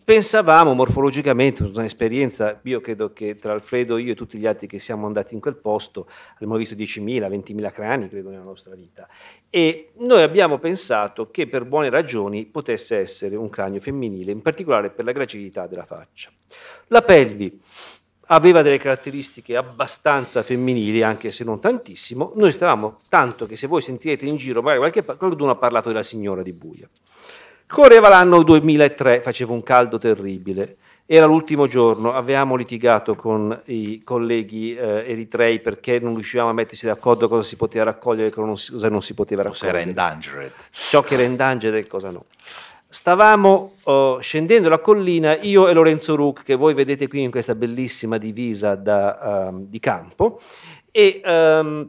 [SPEAKER 2] pensavamo morfologicamente, un'esperienza, io credo che tra Alfredo, io e tutti gli altri che siamo andati in quel posto, abbiamo visto 10.000, 20.000 crani, credo, nella nostra vita. E noi abbiamo pensato che per buone ragioni potesse essere un cranio femminile, in particolare per la gracilità della faccia. La pelvi aveva delle caratteristiche abbastanza femminili, anche se non tantissimo. Noi stavamo tanto che se voi sentirete in giro, magari qualche, qualcuno ha parlato della signora di Buia. Correva l'anno 2003, faceva un caldo terribile. Era l'ultimo giorno, avevamo litigato con i colleghi eh, eritrei perché non riuscivamo a mettersi d'accordo cosa si poteva raccogliere e cosa non si poteva raccogliere. Cosa era endangered. Ciò che era endangered e cosa no. Stavamo oh, scendendo la collina, io e Lorenzo Ruc, che voi vedete qui in questa bellissima divisa da, um, di campo, e um,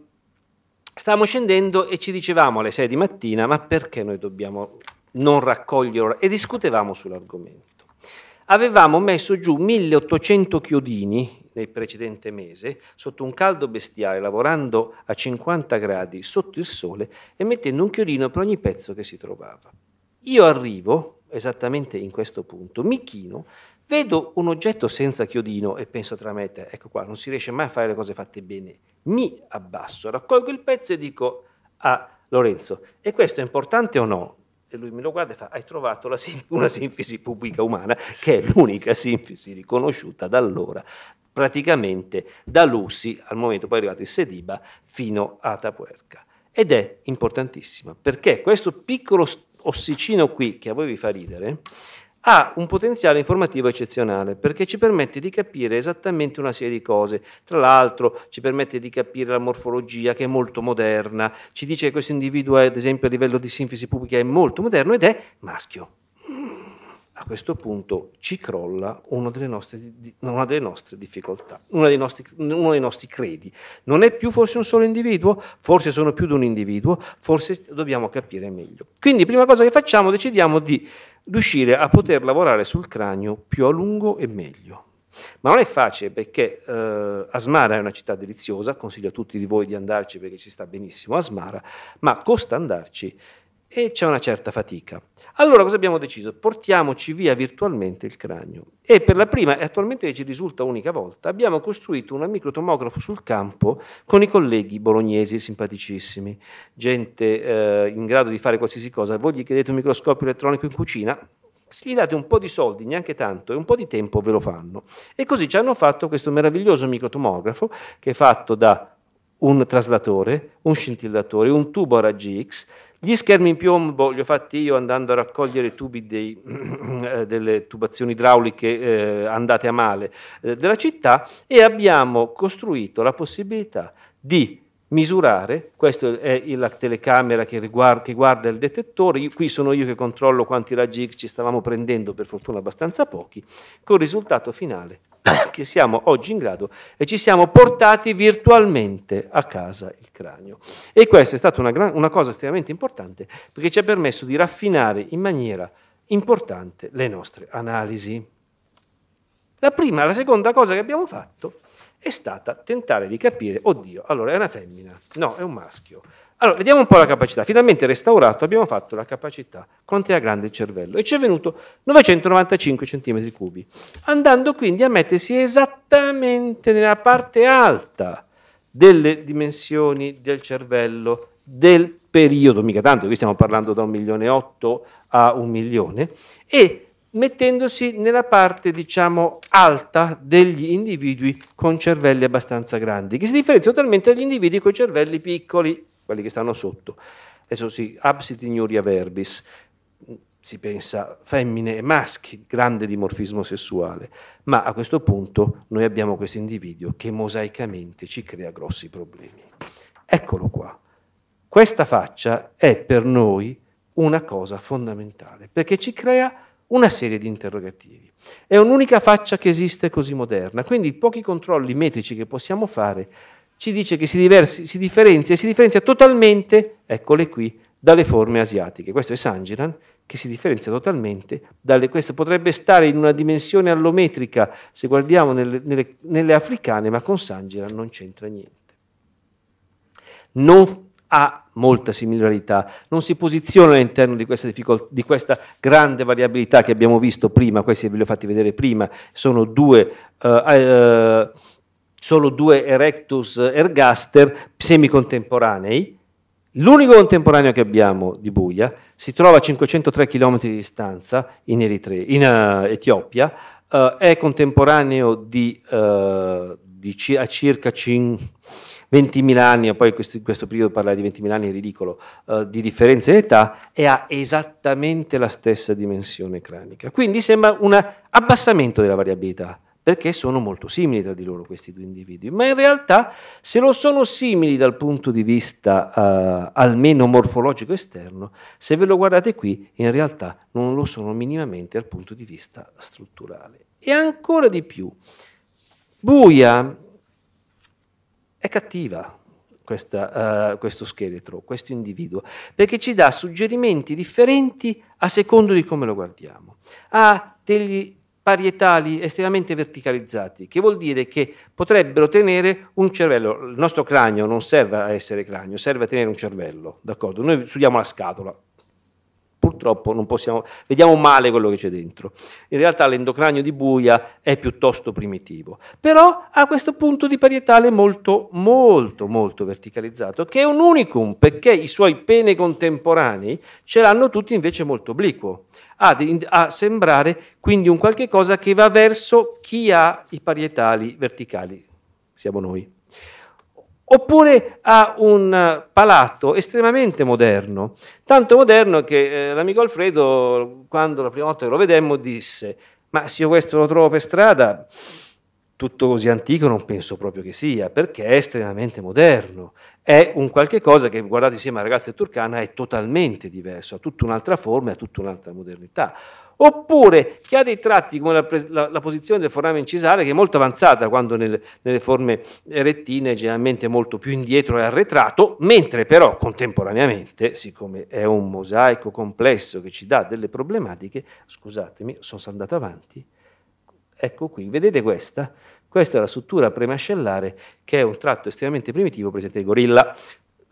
[SPEAKER 2] stavamo scendendo e ci dicevamo alle 6 di mattina, ma perché noi dobbiamo non raccogliere e discutevamo sull'argomento. Avevamo messo giù 1800 chiodini nel precedente mese, sotto un caldo bestiale, lavorando a 50 gradi sotto il sole e mettendo un chiodino per ogni pezzo che si trovava. Io arrivo esattamente in questo punto, mi chino, vedo un oggetto senza chiodino e penso tra me e te, ecco qua, non si riesce mai a fare le cose fatte bene. Mi abbasso, raccolgo il pezzo e dico a ah, Lorenzo, e questo è importante o no? E lui mi lo guarda e fa, hai trovato sim- una sinfisi pubblica umana, che è l'unica sinfisi riconosciuta da allora, praticamente da Lussi, al momento poi è arrivato il Sediba, fino a Tapuerca. Ed è importantissima, perché questo piccolo ossicino qui, che a voi vi fa ridere, ha un potenziale informativo eccezionale perché ci permette di capire esattamente una serie di cose. Tra l'altro ci permette di capire la morfologia che è molto moderna, ci dice che questo individuo, ad esempio a livello di sinfisi pubblica, è molto moderno ed è maschio a questo punto ci crolla una delle nostre, una delle nostre difficoltà, dei nostri, uno dei nostri credi. Non è più forse un solo individuo, forse sono più di un individuo, forse dobbiamo capire meglio. Quindi prima cosa che facciamo, decidiamo di riuscire a poter lavorare sul cranio più a lungo e meglio. Ma non è facile perché eh, Asmara è una città deliziosa, consiglio a tutti di voi di andarci perché ci sta benissimo Asmara, ma costa andarci e c'è una certa fatica. Allora cosa abbiamo deciso? Portiamoci via virtualmente il cranio e per la prima e attualmente ci risulta unica volta abbiamo costruito un microtomografo sul campo con i colleghi bolognesi simpaticissimi, gente eh, in grado di fare qualsiasi cosa. Voi gli chiedete un microscopio elettronico in cucina? Se gli date un po' di soldi, neanche tanto, e un po' di tempo ve lo fanno. E così ci hanno fatto questo meraviglioso microtomografo che è fatto da un traslatore, un scintillatore, un tubo a raggi X gli schermi in piombo li ho fatti io andando a raccogliere tubi dei, eh, delle tubazioni idrauliche eh, andate a male eh, della città e abbiamo costruito la possibilità di misurare, questa è la telecamera che, riguarda, che, guarda il detettore, qui sono io che controllo quanti raggi X ci stavamo prendendo, per fortuna abbastanza pochi, col risultato finale che siamo oggi in grado e ci siamo portati virtualmente a casa il cranio. E questa è stata una, gran, una cosa estremamente importante perché ci ha permesso di raffinare in maniera importante le nostre analisi. La prima, la seconda cosa che abbiamo fatto è stata tentare di capire, oddio, allora è una femmina, no, è un maschio. Allora, vediamo un po' la capacità. Finalmente restaurato abbiamo fatto la capacità quanto era grande il cervello e ci è venuto 995 cm3, andando quindi a mettersi esattamente nella parte alta delle dimensioni del cervello del periodo, mica tanto, qui stiamo parlando da 1 milione e 8 a 1 milione, e mettendosi nella parte, diciamo, alta degli individui con cervelli abbastanza grandi, che si differenzia totalmente dagli individui con cervelli piccoli, quelli che stanno sotto. Adesso si, absit ignuria verbis, si pensa femmine e maschi, grande dimorfismo sessuale, ma a questo punto noi abbiamo questo individuo che mosaicamente ci crea grossi problemi. Eccolo qua. Questa faccia è per noi una cosa fondamentale, perché ci crea una serie di interrogativi. È un'unica faccia che esiste così moderna, quindi i pochi controlli metrici che possiamo fare ci dice che si, diversi, si differenzia e si differenzia totalmente, eccole qui, dalle forme asiatiche. Questo è Sanjiran che si differenzia totalmente dalle queste. Potrebbe stare in una dimensione allometrica se guardiamo nelle, nelle, nelle africane, ma con Sanjiran non c'entra niente. Non ha molta similarità, non si posiziona all'interno di questa, di questa grande variabilità che abbiamo visto prima, questi ve li ho fatti vedere prima, sono due... Eh, eh solo due Erectus ergaster semicontemporanei. L'unico contemporaneo che abbiamo di Buia si trova a 503 km di distanza in, Eritre, in uh, Etiopia, uh, è contemporaneo di, uh, di ci- a circa 5 20.000 anni, o poi in questo periodo parlare di 20.000 anni è ridicolo, eh, di differenza di età, e ha esattamente la stessa dimensione cranica. Quindi sembra un abbassamento della variabilità, perché sono molto simili tra di loro questi due individui, ma in realtà se lo sono simili dal punto di vista eh, almeno morfologico esterno, se ve lo guardate qui, in realtà non lo sono minimamente dal punto di vista strutturale. E ancora di più, Buia è cattiva questa, uh, questo scheletro, questo individuo, perché ci dà suggerimenti differenti a secondo di come lo guardiamo. Ha degli parietali estremamente verticalizzati, che vuol dire che potrebbero tenere un cervello. Il nostro cranio non serve a essere cranio, serve a tenere un cervello, d'accordo? Noi studiamo la scatola, purtroppo non possiamo, vediamo male quello che c'è dentro. In realtà l'endocranio di buia è piuttosto primitivo, però ha questo punto di parietale molto, molto, molto verticalizzato, che è un unicum, perché i suoi pene contemporanei ce l'hanno tutti invece molto obliquo, a, a sembrare quindi un qualche cosa che va verso chi ha i parietali verticali, siamo noi oppure ha un palato estremamente moderno, tanto moderno che eh, l'amico Alfredo, quando la prima volta che lo vedemmo, disse, ma se io questo lo trovo per strada, tutto così antico non penso proprio che sia, perché è estremamente moderno, è un qualche cosa che guardate insieme alla ragazza turcana è totalmente diverso, ha tutta un'altra forma e ha tutta un'altra modernità oppure che ha dei tratti come la, la, la posizione del forame incisale che è molto avanzata quando nel, nelle forme rettine è generalmente molto più indietro e arretrato, mentre però contemporaneamente, siccome è un mosaico complesso che ci dà delle problematiche, scusatemi, sono andato avanti, ecco qui, vedete questa? Questa è la struttura premascellare che è un tratto estremamente primitivo presente in gorilla,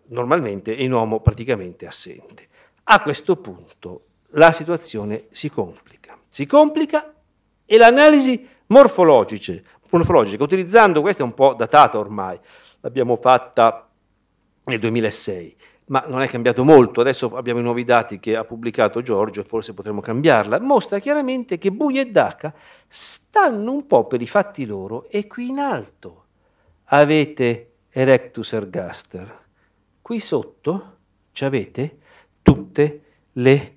[SPEAKER 2] normalmente in uomo praticamente assente. A questo punto la situazione si complica. Si complica e l'analisi morfologica, morfologica utilizzando, questa è un po' datata ormai, l'abbiamo fatta nel 2006, ma non è cambiato molto, adesso abbiamo i nuovi dati che ha pubblicato Giorgio e forse potremo cambiarla, mostra chiaramente che Bui e Dacca stanno un po' per i fatti loro e qui in alto avete Erectus ergaster, qui sotto ci avete tutte le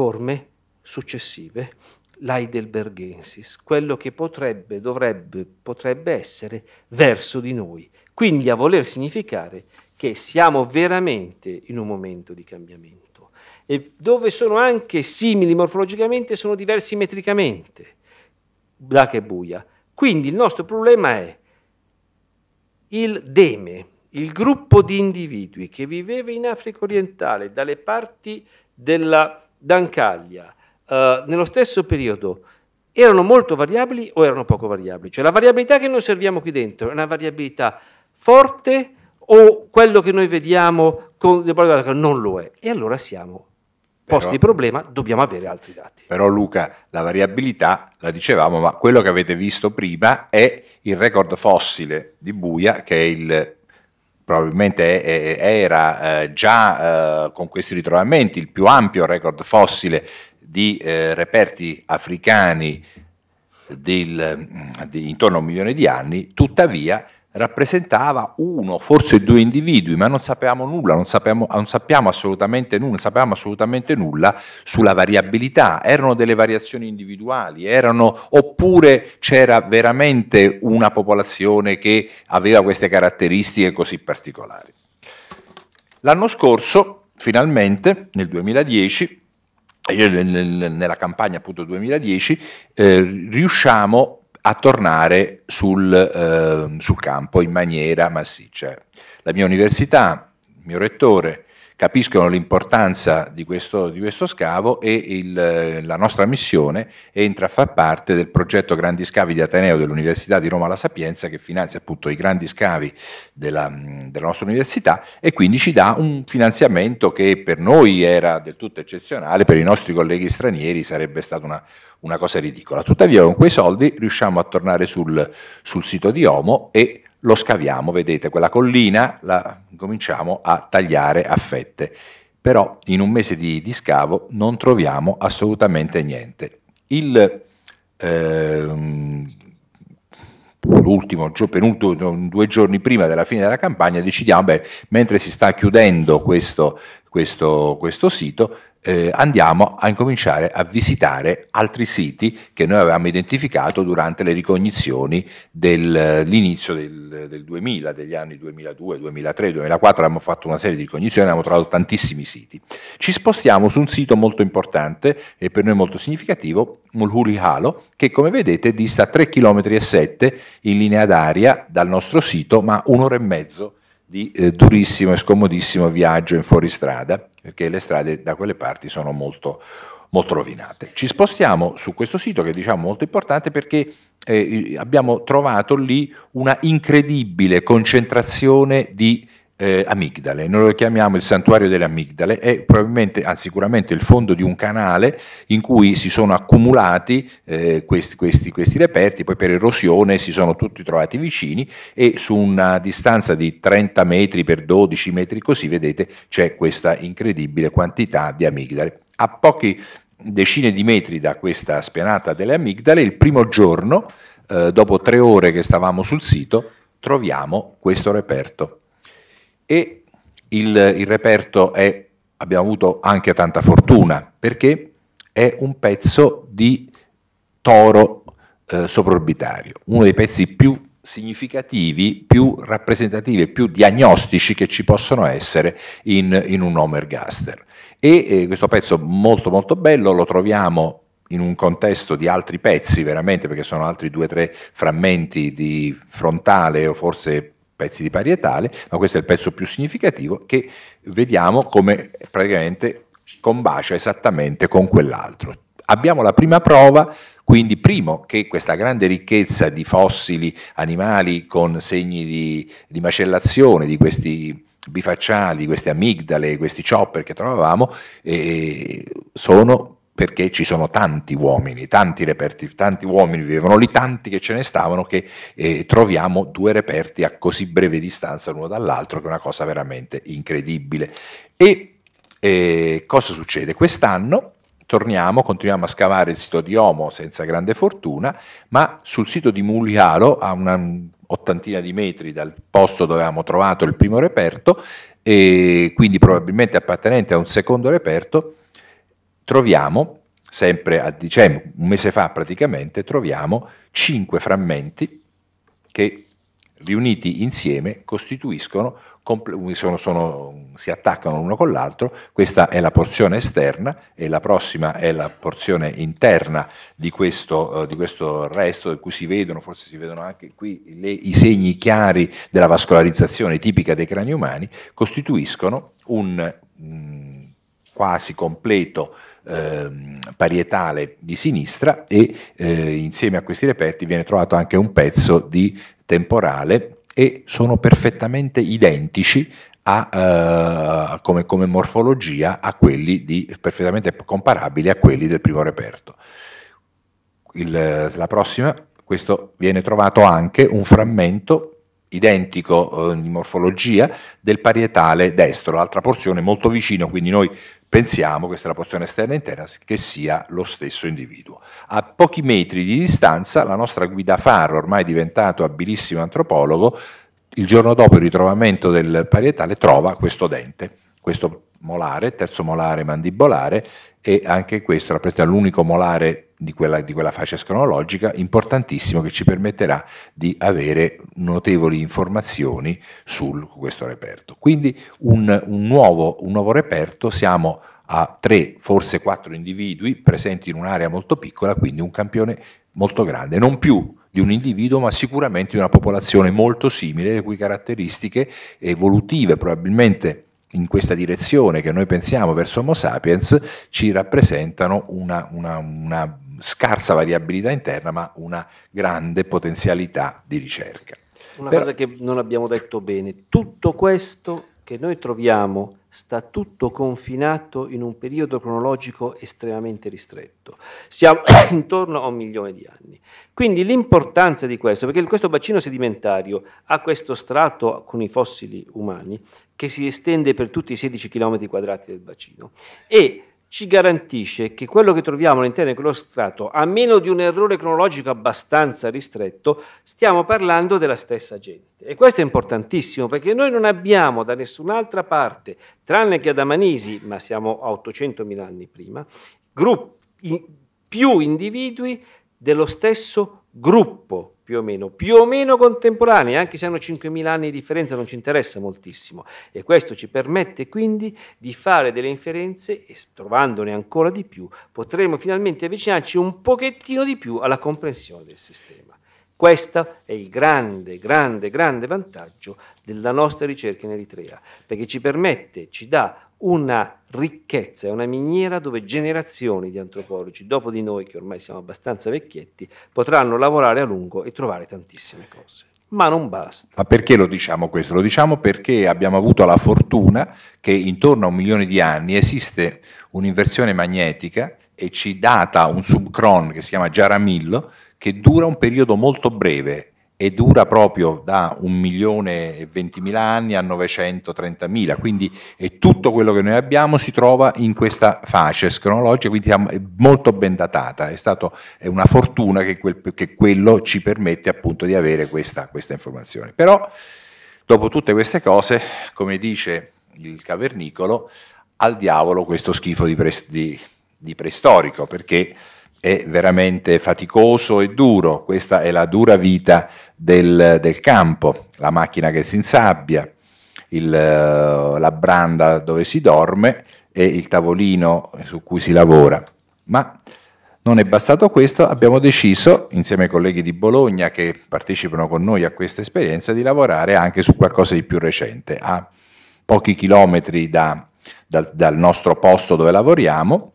[SPEAKER 2] forme successive, l'Heidelbergensis, quello che potrebbe, dovrebbe, potrebbe essere verso di noi, quindi a voler significare che siamo veramente in un momento di cambiamento e dove sono anche simili morfologicamente sono diversi metricamente, black e buia. Quindi il nostro problema è il deme, il gruppo di individui che viveva in Africa orientale dalle parti della Dancaglia, eh, nello stesso periodo erano molto variabili o erano poco variabili? Cioè la variabilità che noi osserviamo qui dentro è una variabilità forte o quello che noi vediamo con le parole non lo è? E allora siamo posti però, il problema, dobbiamo avere altri dati.
[SPEAKER 1] Però Luca, la variabilità, la dicevamo, ma quello che avete visto prima è il record fossile di Buia, che è il probabilmente era eh, già eh, con questi ritrovamenti il più ampio record fossile di eh, reperti africani del, mm, di intorno a un milione di anni, tuttavia rappresentava uno, forse due individui, ma non sapevamo nulla, non sappiamo, non sappiamo assolutamente nulla, sapevamo assolutamente nulla sulla variabilità, erano delle variazioni individuali, erano, oppure c'era veramente una popolazione che aveva queste caratteristiche così particolari. L'anno scorso, finalmente, nel 2010, nella campagna appunto 2010, eh, riusciamo a tornare sul, eh, sul campo in maniera massiccia. La mia università, il mio rettore, capiscono l'importanza di questo, di questo, scavo e il, la nostra missione entra a far parte del progetto Grandi Scavi di Ateneo dell'Università di Roma La Sapienza che finanzia appunto i grandi scavi della, della, nostra università e quindi ci dà un finanziamento che per noi era del tutto eccezionale, per i nostri colleghi stranieri sarebbe stata una, una cosa ridicola. Tuttavia con quei soldi riusciamo a tornare sul, sul sito di Homo e lo scaviamo, vedete, quella collina la cominciamo a tagliare a fette. Però in un mese di, di scavo non troviamo assolutamente niente. Il, ehm, l'ultimo, penultimo, due giorni prima della fine della campagna, decidiamo, beh, mentre si sta chiudendo questo, questo, questo sito, eh, andiamo a incominciare a visitare altri siti che noi avevamo identificato durante le ricognizioni dell'inizio del, del 2000, degli anni 2002, 2003, 2004, abbiamo fatto una serie di ricognizioni, abbiamo trovato tantissimi siti. Ci spostiamo su un sito molto importante e per noi molto significativo, Mulhuri Halo, che come vedete dista 3,7 km in linea d'aria dal nostro sito, ma un'ora e mezzo di eh, durissimo e scomodissimo viaggio in fuoristrada, perché le strade da quelle parti sono molto, molto rovinate. Ci spostiamo su questo sito che è diciamo, molto importante perché eh, abbiamo trovato lì una incredibile concentrazione di eh, amigdale, noi lo chiamiamo il santuario delle amigdale, è probabilmente, anzi sicuramente il fondo di un canale in cui si sono accumulati eh, questi, questi, questi, reperti, poi per erosione si sono tutti trovati vicini e su una distanza di 30 metri per 12 metri così vedete c'è questa incredibile quantità di amigdale. A pochi decine di metri da questa spianata delle amigdale, il primo giorno, eh, dopo tre ore che stavamo sul sito, troviamo questo reperto e il, il reperto è, abbiamo avuto anche tanta fortuna, perché è un pezzo di toro eh, soprorbitario, uno dei pezzi più significativi, più rappresentativi e più diagnostici che ci possono essere in, in un Homergaster. E eh, questo pezzo molto molto bello lo troviamo in un contesto di altri pezzi veramente, perché sono altri due o tre frammenti di frontale o forse pezzi di parietale, ma questo è il pezzo più significativo che vediamo come praticamente combacia esattamente con quell'altro. Abbiamo la prima prova, quindi primo che questa grande ricchezza di fossili animali con segni di, di macellazione di questi bifacciali, queste amigdale, questi chopper che trovavamo, eh, sono perché ci sono tanti uomini, tanti reperti, tanti uomini vivevano lì, tanti che ce ne stavano, che eh, troviamo due reperti a così breve distanza l'uno dall'altro, che è una cosa veramente incredibile. E eh, cosa succede? Quest'anno torniamo, continuiamo a scavare il sito di Homo senza grande fortuna, ma sul sito di Mulialo, a una ottantina di metri dal posto dove avevamo trovato il primo reperto, e eh, quindi probabilmente appartenente a un secondo reperto, troviamo, sempre a dicembre, eh, un mese fa praticamente, troviamo cinque frammenti che riuniti insieme costituiscono, sono, sono, si attaccano l'uno con l'altro, questa è la porzione esterna e la prossima è la porzione interna di questo, eh, di questo resto, in cui si vedono, forse si vedono anche qui le, i segni chiari della vascolarizzazione tipica dei crani umani, costituiscono un mh, mm, quasi completo Ehm, parietale di sinistra e eh, insieme a questi reperti viene trovato anche un pezzo di temporale e sono perfettamente identici a, eh, come, come, morfologia a quelli di, perfettamente comparabili a quelli del primo reperto. Il, la prossima, questo viene trovato anche un frammento identico eh, in morfologia del parietale destro, l'altra porzione molto vicino, quindi noi pensiamo, questa è la porzione esterna e interna, che sia lo stesso individuo. A pochi metri di distanza la nostra guida faro, ormai diventato abilissimo antropologo, il giorno dopo il ritrovamento del parietale trova questo dente, questo molare, terzo molare mandibolare e anche questo rappresenta l'unico molare di quella, di quella fascia cronologica importantissimo che ci permetterà di avere notevoli informazioni su questo reperto. Quindi un, un, nuovo, un nuovo reperto, siamo a tre, forse quattro individui presenti in un'area molto piccola, quindi un campione molto grande, non più di un individuo, ma sicuramente di una popolazione molto simile, le cui caratteristiche evolutive probabilmente in questa direzione che noi pensiamo verso Homo sapiens ci rappresentano una, una, una scarsa variabilità interna ma una grande potenzialità di ricerca.
[SPEAKER 2] Una Però, cosa che non abbiamo detto bene, tutto questo che noi troviamo sta tutto confinato in un periodo cronologico estremamente ristretto. Siamo intorno a un milione di anni. Quindi l'importanza di questo, perché questo bacino sedimentario ha questo strato con i fossili umani che si estende per tutti i 16 km quadrati del bacino e ci garantisce che quello che troviamo all'interno di quello strato, a meno di un errore cronologico abbastanza ristretto, stiamo parlando della stessa gente. E questo è importantissimo perché noi non abbiamo da nessun'altra parte, tranne che ad Amanisi, ma siamo a 800.000 anni prima, gruppi, più individui dello stesso gruppo più o meno, più o meno contemporanei, anche se hanno 5.000 anni di differenza non ci interessa moltissimo e questo ci permette quindi di fare delle inferenze e trovandone ancora di più potremo finalmente avvicinarci un pochettino di più alla comprensione del sistema. Questo è il grande, grande, grande vantaggio della nostra ricerca in Eritrea, perché ci permette, ci dà una ricchezza, è una miniera dove generazioni di antropologi, dopo di noi che ormai siamo abbastanza vecchietti, potranno lavorare a lungo e trovare tantissime cose ma non
[SPEAKER 1] basta. Ma perché lo diciamo questo? Lo diciamo perché abbiamo avuto la fortuna che intorno a un milione di anni esiste un'inversione magnetica e ci data un subcron che si chiama Jaramillo, che dura un periodo molto breve e dura proprio da 1 milione e 20 mila anni a 930.000, quindi tutto quello che noi abbiamo si trova in questa fascia cronologica, quindi è eh, molto ben datata, è, stato, una fortuna che, quel, che, quello ci permette appunto di avere questa, questa informazione. Però dopo tutte queste cose, come dice il cavernicolo, al diavolo questo schifo di, pre, di, di preistorico, perché è veramente faticoso e duro, questa è la dura vita del, del campo, la macchina che si insabbia, il, eh, la branda dove si dorme e il tavolino su cui si lavora. Ma non è bastato questo, abbiamo deciso, insieme ai colleghi di Bologna che partecipano con noi a questa esperienza, di lavorare anche su qualcosa di più recente. A pochi chilometri da, dal, dal nostro posto dove lavoriamo,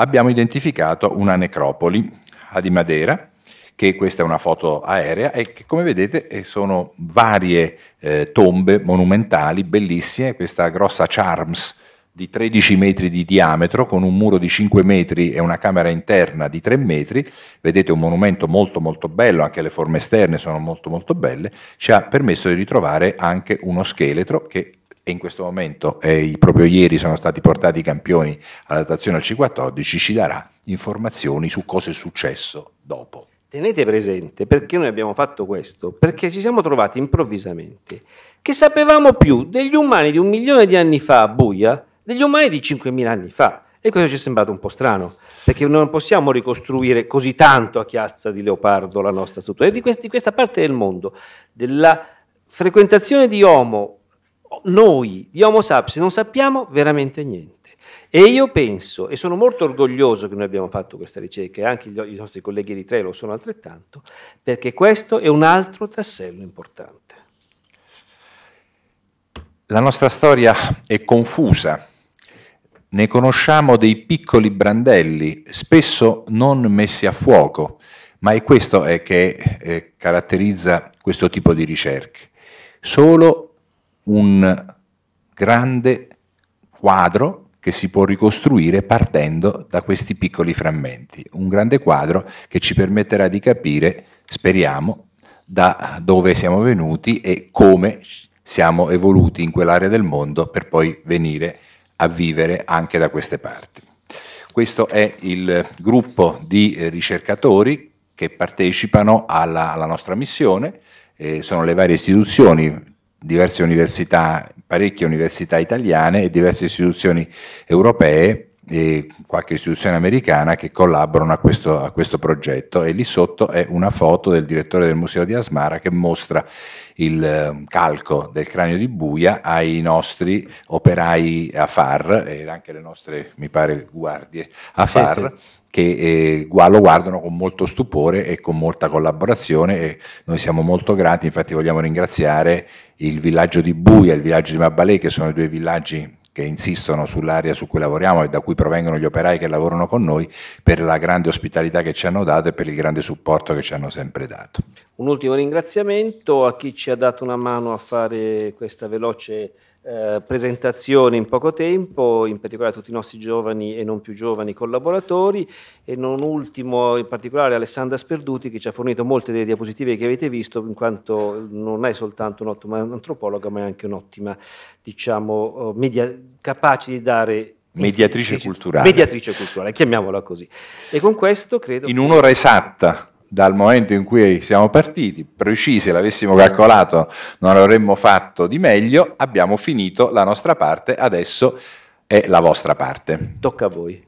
[SPEAKER 1] abbiamo identificato una necropoli ad Imadera, che questa è una foto aerea e che come vedete eh, sono varie eh, tombe monumentali, bellissime, questa grossa Charms di 13 metri di diametro con un muro di 5 metri e una camera interna di 3 metri, vedete un monumento molto molto bello, anche le forme esterne sono molto molto belle, ci ha permesso di ritrovare anche uno scheletro che e in questo momento, eh, proprio ieri sono stati portati i campioni alla datazione al C14, ci darà informazioni su cosa è successo dopo.
[SPEAKER 2] Tenete presente perché noi abbiamo fatto questo, perché ci siamo trovati improvvisamente che sapevamo più degli umani di un milione di anni fa a Buia degli umani di 5.000 anni fa. E questo ci è sembrato un po' strano, perché non possiamo ricostruire così tanto a chiazza di leopardo la nostra struttura. E di, questa parte del mondo, della frequentazione di Homo noi di Homo sapiens non sappiamo veramente niente. E io penso, e sono molto orgoglioso che noi abbiamo fatto questa ricerca, e anche i nostri colleghi eritrei lo sono altrettanto, perché questo è un altro tassello importante.
[SPEAKER 1] La nostra storia è confusa, ne conosciamo dei piccoli brandelli, spesso non messi a fuoco, ma è questo che eh, caratterizza questo tipo di ricerche. Solo un grande quadro che si può ricostruire partendo da questi piccoli frammenti, un grande quadro che ci permetterà di capire, speriamo, da dove siamo venuti e come siamo evoluti in quell'area del mondo per poi venire a vivere anche da queste parti. Questo è il gruppo di ricercatori che partecipano alla, alla nostra missione, eh, sono le varie istituzioni, diverse università, parecchie università italiane e diverse istituzioni europee e qualche istituzione americana che collaborano a questo, a questo, progetto e lì sotto è una foto del direttore del museo di Asmara che mostra il ehm, calco del cranio di Buia ai nostri operai a far e anche le nostre mi pare guardie a far sì, sì. che eh, lo guardano con molto stupore e con molta collaborazione e noi siamo molto grati infatti vogliamo ringraziare il villaggio di Buia e il villaggio di Mabalè che sono i due villaggi che insistono sull'area su cui lavoriamo e da cui provengono gli operai che lavorano con noi, per la grande ospitalità che ci hanno dato e per il grande supporto che ci hanno sempre dato.
[SPEAKER 2] Un ultimo ringraziamento a chi ci ha dato una mano a fare questa veloce eh, presentazioni in poco tempo, in particolare a tutti i nostri giovani e non più giovani collaboratori e non ultimo in particolare Alessandra Sperduti che ci ha fornito molte delle diapositive che avete visto in quanto non è soltanto un'ottima antropologa ma è anche un'ottima diciamo eh, media, capace di dare
[SPEAKER 1] mediatrice culturale. Mediatrice
[SPEAKER 2] culturale, chiamiamola così. E con questo credo... In un'ora
[SPEAKER 1] esatta dal momento in cui siamo partiti, precisi, l'avessimo calcolato, non avremmo fatto di meglio, abbiamo finito la nostra parte, adesso è la vostra parte. Tocca a voi.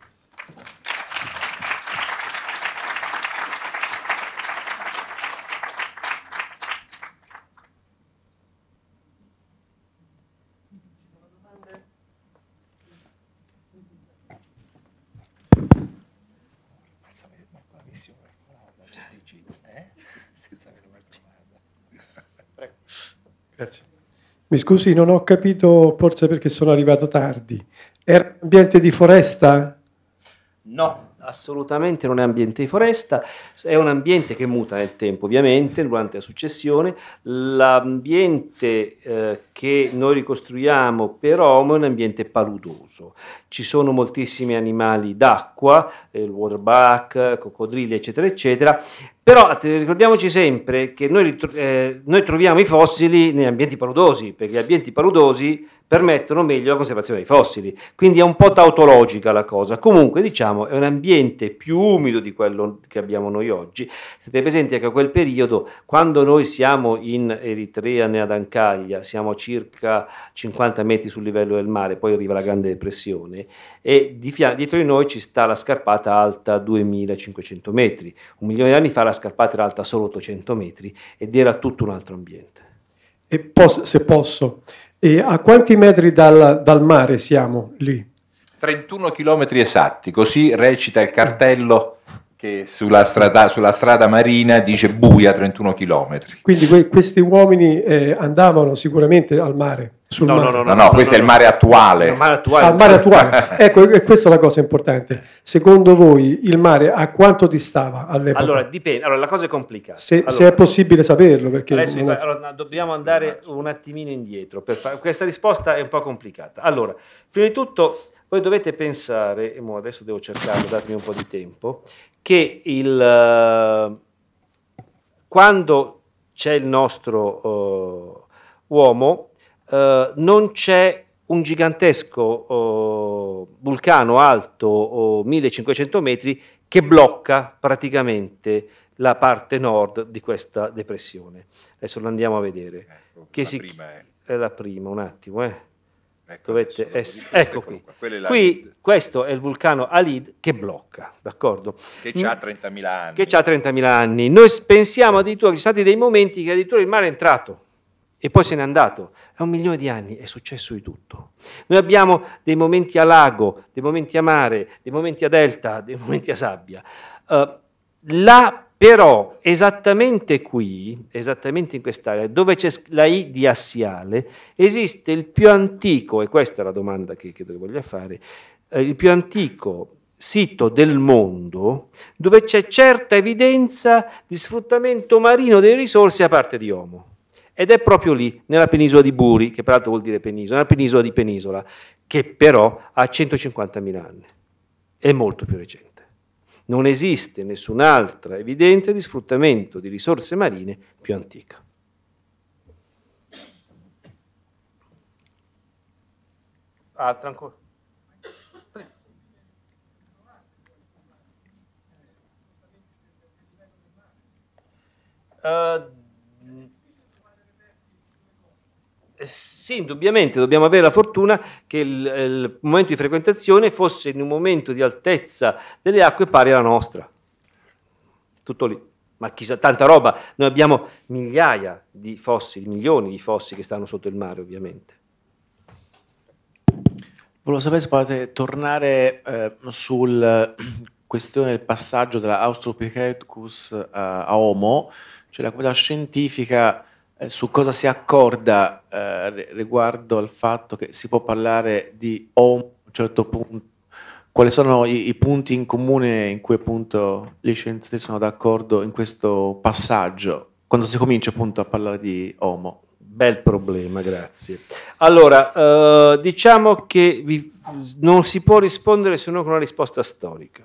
[SPEAKER 3] Grazie. Mi scusi, non ho capito forse perché sono arrivato tardi. Era ambiente di foresta?
[SPEAKER 2] No, assolutamente non è ambiente di foresta, è un ambiente che muta nel tempo ovviamente durante la successione, l'ambiente eh, che noi ricostruiamo per Homo è un ambiente paludoso, ci sono moltissimi animali d'acqua, eh, il waterbuck, coccodrilli eccetera eccetera, però ricordiamoci sempre che noi, eh, noi troviamo i fossili negli ambienti paludosi, perché gli ambienti paludosi permettono meglio la conservazione dei fossili. Quindi è un po' tautologica la cosa. Comunque, diciamo, è un ambiente più umido di quello che abbiamo noi oggi. Siete presenti che a quel periodo, quando noi siamo in Eritrea, ne ad Ancaglia, siamo a circa 50 metri sul livello del mare, poi arriva la Grande Depressione, e di fian- dietro di noi ci sta la scarpata alta 2500 metri. Un milione di anni fa la scarpata era alta solo 800 metri ed era tutto un altro ambiente.
[SPEAKER 3] E pos- se posso, e a quanti metri dal, dal mare siamo lì?
[SPEAKER 1] 31 chilometri esatti, così recita il cartello che sulla strada, sulla strada, marina dice buia 31 km.
[SPEAKER 3] Quindi que- questi uomini eh, andavano sicuramente al mare. Sul no, mare. No, no, no, no, no questo è il mare
[SPEAKER 1] attuale. Il mare attuale. Al ah, mare attuale.
[SPEAKER 3] ecco, e questa è la cosa importante. Secondo voi il mare a quanto distava all'epoca? Allora,
[SPEAKER 2] dipende. Allora, la cosa è complicata. Se, allora, se è possibile saperlo, perché... Adesso, è... allora, dobbiamo andare un attimino indietro. Per Far... Questa risposta è un po' complicata. Allora, prima di tutto voi dovete pensare, adesso devo cercarlo, datemi un po' di tempo, che il, eh, quando c'è il nostro uh, uomo uh, non c'è un gigantesco uh, vulcano alto 1500 metri che blocca praticamente la parte nord di questa depressione. Adesso lo andiamo a vedere. Ecco, che la si... prima è... è la prima, un attimo. Eh. Ecco, Dovete essere... ecco qui. qui questo è il vulcano Alid che blocca, d'accordo? Che ha 30.000 mm. anni. Che ha 30.000 anni. Noi pensiamo addirittura che ci sono stati dei momenti che addirittura il mare è entrato e poi se n'è andato. È un milione di anni, è successo di tutto. Noi abbiamo dei momenti a lago, dei momenti a mare, dei momenti a delta, dei momenti a sabbia. Uh, la però esattamente qui, esattamente in quest'area, dove c'è la I di assiale, esiste il più antico, e questa è la domanda che credo che voglio fare, eh, il più antico sito del mondo dove c'è certa evidenza di sfruttamento marino delle risorse a parte di Homo. Ed è proprio lì, nella penisola di Buri, che peraltro vuol dire penisola, una penisola di penisola, che però ha 150.000 anni, è molto più recente. Non esiste nessun'altra evidenza di sfruttamento di risorse marine più antica. Altra ancora? Uh, Eh, sì, indubbiamente dobbiamo avere la fortuna che il, il, momento di frequentazione fosse in un momento di altezza delle acque pari alla nostra. Tutto lì. Ma chissà, tanta roba. Noi abbiamo migliaia di fossili, milioni di fossili che stanno sotto il mare,
[SPEAKER 3] ovviamente. Volevo sapere se potete tornare eh, sulla eh, questione del passaggio dalla Australopithecus a, eh, a Homo, cioè la comunità scientifica eh, su cosa si accorda eh, riguardo al fatto che si può parlare di home a un certo punto? Quali sono i, i punti in comune in cui appunto gli scienziati sono d'accordo in questo
[SPEAKER 2] passaggio, quando si comincia appunto a parlare di OMO. Bel problema, grazie. Allora, eh, diciamo che vi, non si può rispondere se non con una risposta storica.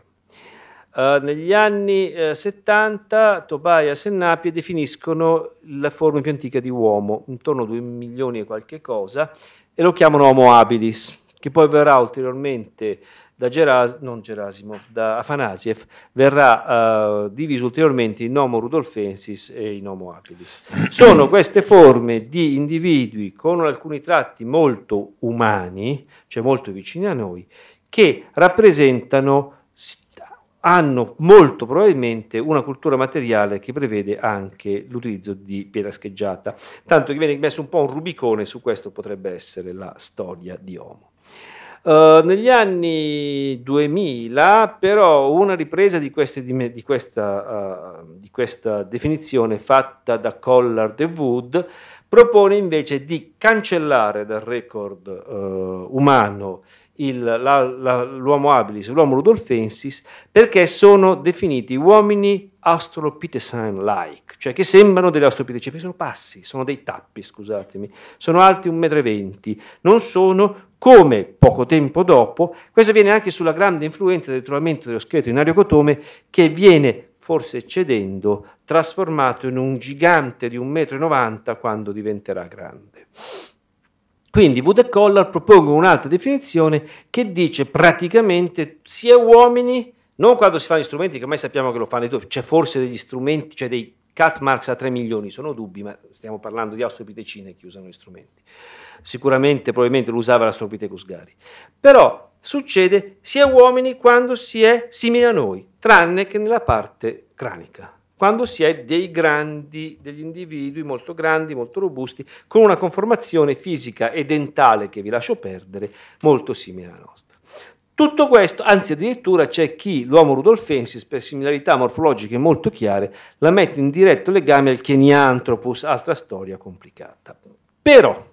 [SPEAKER 2] Eh, negli anni uh, eh, 70 Tobias e Napi definiscono la forma più antica di uomo, intorno a 2 milioni e qualche cosa, e lo chiamano Homo habilis, che poi verrà ulteriormente da, Geras Gerasimo, da Afanasiev, verrà uh, diviso ulteriormente in Homo rudolfensis e in Homo habilis. Sono queste forme di individui con alcuni tratti molto umani, cioè molto vicini a noi, che rappresentano hanno molto probabilmente una cultura materiale che prevede anche l'utilizzo di pietra scheggiata, tanto che viene messo un po' un rubicone su questo potrebbe essere la storia di Homo. Uh, negli anni 2000 però una ripresa di, queste, di, di, questa, uh, di questa, definizione fatta da Collard e Wood propone invece di cancellare dal record uh, umano l'uomo habilis l'uomo rudolfensis perché sono definiti uomini australopithecine-like, cioè che sembrano degli australopithecine, perché sono passi, sono dei tappi, scusatemi, sono alti 1,20 m, non sono come poco tempo dopo, questo viene anche sulla grande influenza del ritrovamento dello scheletro in Ariocotome che viene forse eccedendo, trasformato in un gigante di 1,90 m quando diventerà grande. Quindi Wood e Collar propongono un'altra definizione che dice praticamente sia uomini, non quando si fanno gli strumenti, che ormai sappiamo che lo fanno i due, c'è forse degli strumenti, cioè dei cut marks a 3 milioni, sono dubbi, ma stiamo parlando di australopitecine che usano gli strumenti. Sicuramente, probabilmente lo usava l'astropitecus gari. Però succede sia uomini quando si è simili a noi, tranne che nella parte cranica quando si è dei grandi, degli individui molto grandi, molto robusti, con una conformazione fisica e dentale che vi lascio perdere, molto simile alla nostra. Tutto questo, anzi addirittura c'è chi, l'uomo rudolfensis, per similarità morfologiche molto chiare, la mette in diretto legame al Kenianthropus, altra storia complicata. Però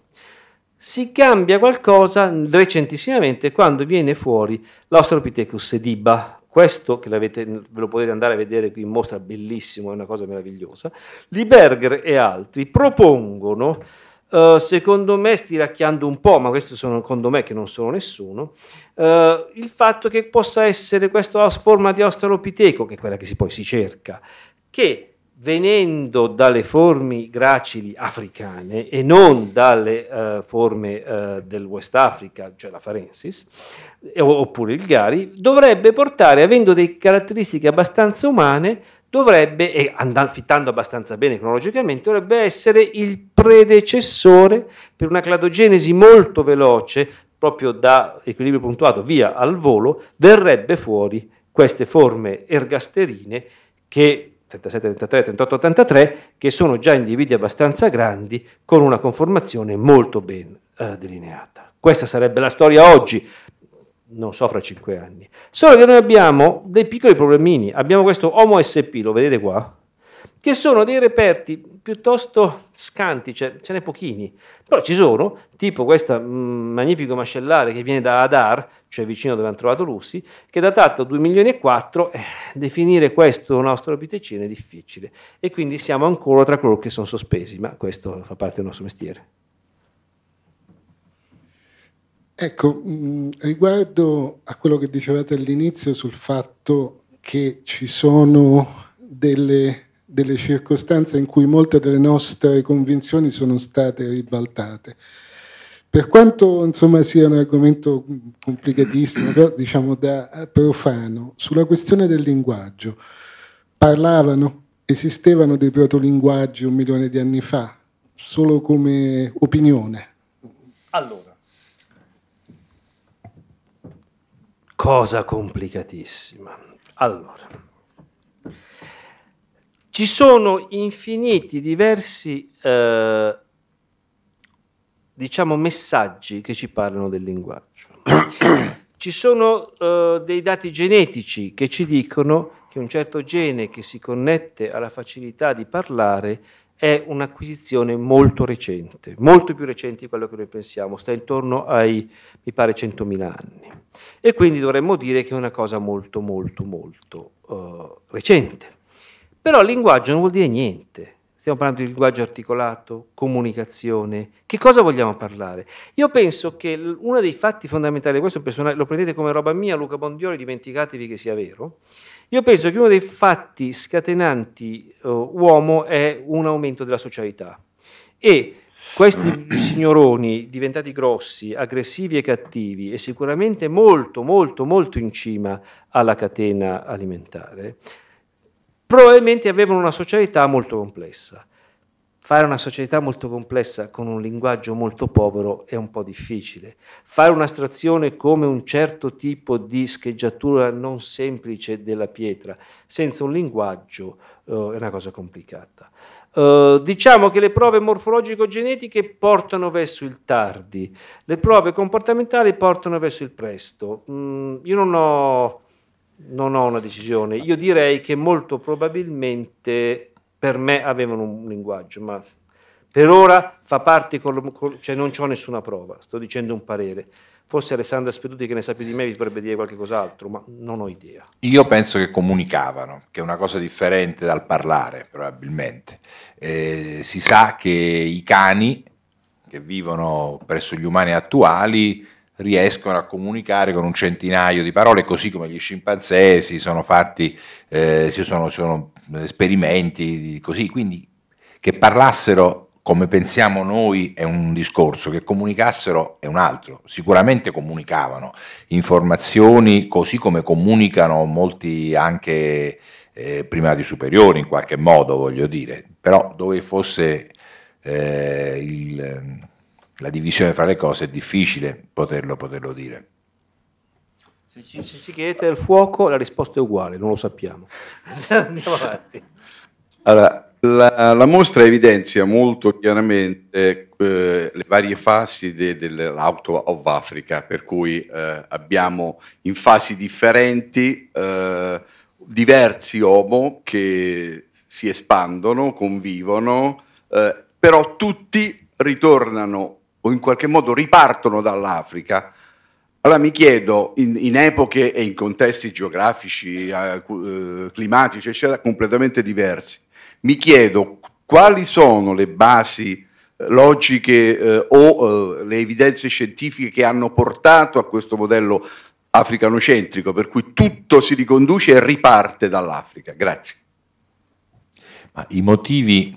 [SPEAKER 2] si cambia qualcosa recentissimamente quando viene fuori l'Australopithecus sediba, questo che ve lo potete andare a vedere qui in mostra, bellissimo, è una cosa meravigliosa, Lieberger e altri propongono, eh, secondo me stiracchiando un po', ma questo sono secondo me che non sono nessuno, eh, il fatto che possa essere questa forma di australopiteco, che è quella che si poi si cerca, che venendo dalle forme gracili africane e non dalle uh, forme uh, del West Africa, cioè la Farensis, eh, oppure il Gari, dovrebbe portare, avendo delle caratteristiche abbastanza umane, dovrebbe, e andando, fittando abbastanza bene cronologicamente, dovrebbe essere il predecessore per una cladogenesi molto veloce, proprio da equilibrio puntuato via al volo, verrebbe fuori queste forme ergasterine che 37, 33, 38, 83, che sono già individui abbastanza grandi con una conformazione molto ben eh, delineata. Questa sarebbe la storia oggi, non so fra cinque anni. Solo che noi abbiamo dei piccoli problemini, abbiamo questo Homo SP, lo vedete qua? che sono dei reperti piuttosto scanti, cioè ce n'è pochini, però ci sono, tipo questo mm, magnifico mascellare che viene da Adar, cioè vicino dove hanno trovato Lucy, che è datato 2 milioni e 4, eh, definire questo un australopitecino è difficile, e quindi siamo ancora tra coloro che sono sospesi, ma questo fa parte del nostro mestiere.
[SPEAKER 3] Ecco, mm, riguardo a quello che dicevate all'inizio sul fatto che ci sono delle delle circostanze in cui molte delle nostre convinzioni sono state ribaltate. Per quanto insomma, sia un argomento complicatissimo, però diciamo da profano, sulla questione del linguaggio, parlavano, esistevano dei proto-linguaggi un milione di anni fa, solo come opinione? Allora,
[SPEAKER 2] cosa complicatissima. Allora, ci sono infiniti diversi, eh, diciamo, messaggi che ci parlano del linguaggio. ci sono eh, dei dati genetici che ci dicono che un certo gene che si connette alla facilità di parlare è un'acquisizione molto recente, molto più recente di quello che noi pensiamo, sta intorno ai, mi pare, 100.000 anni. E quindi dovremmo dire che è una cosa molto, molto, molto uh, recente. Però linguaggio non vuol dire niente. Stiamo parlando di linguaggio articolato, comunicazione. Che cosa vogliamo parlare? Io penso che uno dei fatti fondamentali, questo lo prendete come roba mia, Luca Bondioli, dimenticatevi che sia vero. Io penso che uno dei fatti scatenanti uh, uomo è un aumento della socialità. E questi signoroni diventati grossi, aggressivi e cattivi e sicuramente molto, molto, molto in cima alla catena alimentare, probabilmente avevano una socialità molto complessa. Fare una società molto complessa con un linguaggio molto povero è un po' difficile. Fare un'astrazione come un certo tipo di scheggiatura non semplice della pietra senza un linguaggio eh, è una cosa complicata. Uh, diciamo che le prove morfologico-genetiche portano verso il tardi, le prove comportamentali portano verso il presto. Mm, io non ho non ho una decisione. Io direi che molto probabilmente per me avevano un linguaggio, ma per ora fa parte, col, col, cioè non ho nessuna prova, sto dicendo un parere. Forse Alessandra Speduti, che ne sa più di me, vi potrebbe dire qualche cos'altro, ma non ho idea.
[SPEAKER 1] Io penso che comunicavano, che è una cosa differente dal parlare, probabilmente. Eh, si sa che i cani che vivono presso gli umani attuali riescono a comunicare con un centinaio di parole, così come gli scimpanzé si sono fatti, eh, si sono, sono esperimenti così, quindi che parlassero come pensiamo noi è un discorso, che comunicassero è un altro. Sicuramente comunicavano informazioni così come comunicano molti anche eh, primati superiori in qualche modo, voglio dire, però dove fosse eh, il la divisione fra le cose è difficile poterlo, poterlo dire. Se ci, se ci, chiedete il
[SPEAKER 2] fuoco, la risposta è uguale, non lo sappiamo. Andiamo avanti.
[SPEAKER 1] Allora, la, la, mostra evidenzia molto chiaramente eh, le varie fasi de, dell'Out of Africa, per cui eh, abbiamo in fasi differenti eh, diversi homo che si espandono, convivono, eh, però tutti ritornano o in qualche modo ripartono dall'Africa. Allora mi chiedo, in, in epoche e in contesti geografici, eh, eh climatici, eccetera, completamente diversi, mi chiedo quali sono le basi eh, logiche eh, o eh, le evidenze scientifiche che hanno portato a questo modello africanocentrico, per cui tutto si riconduce e riparte dall'Africa. Grazie. Ma I motivi,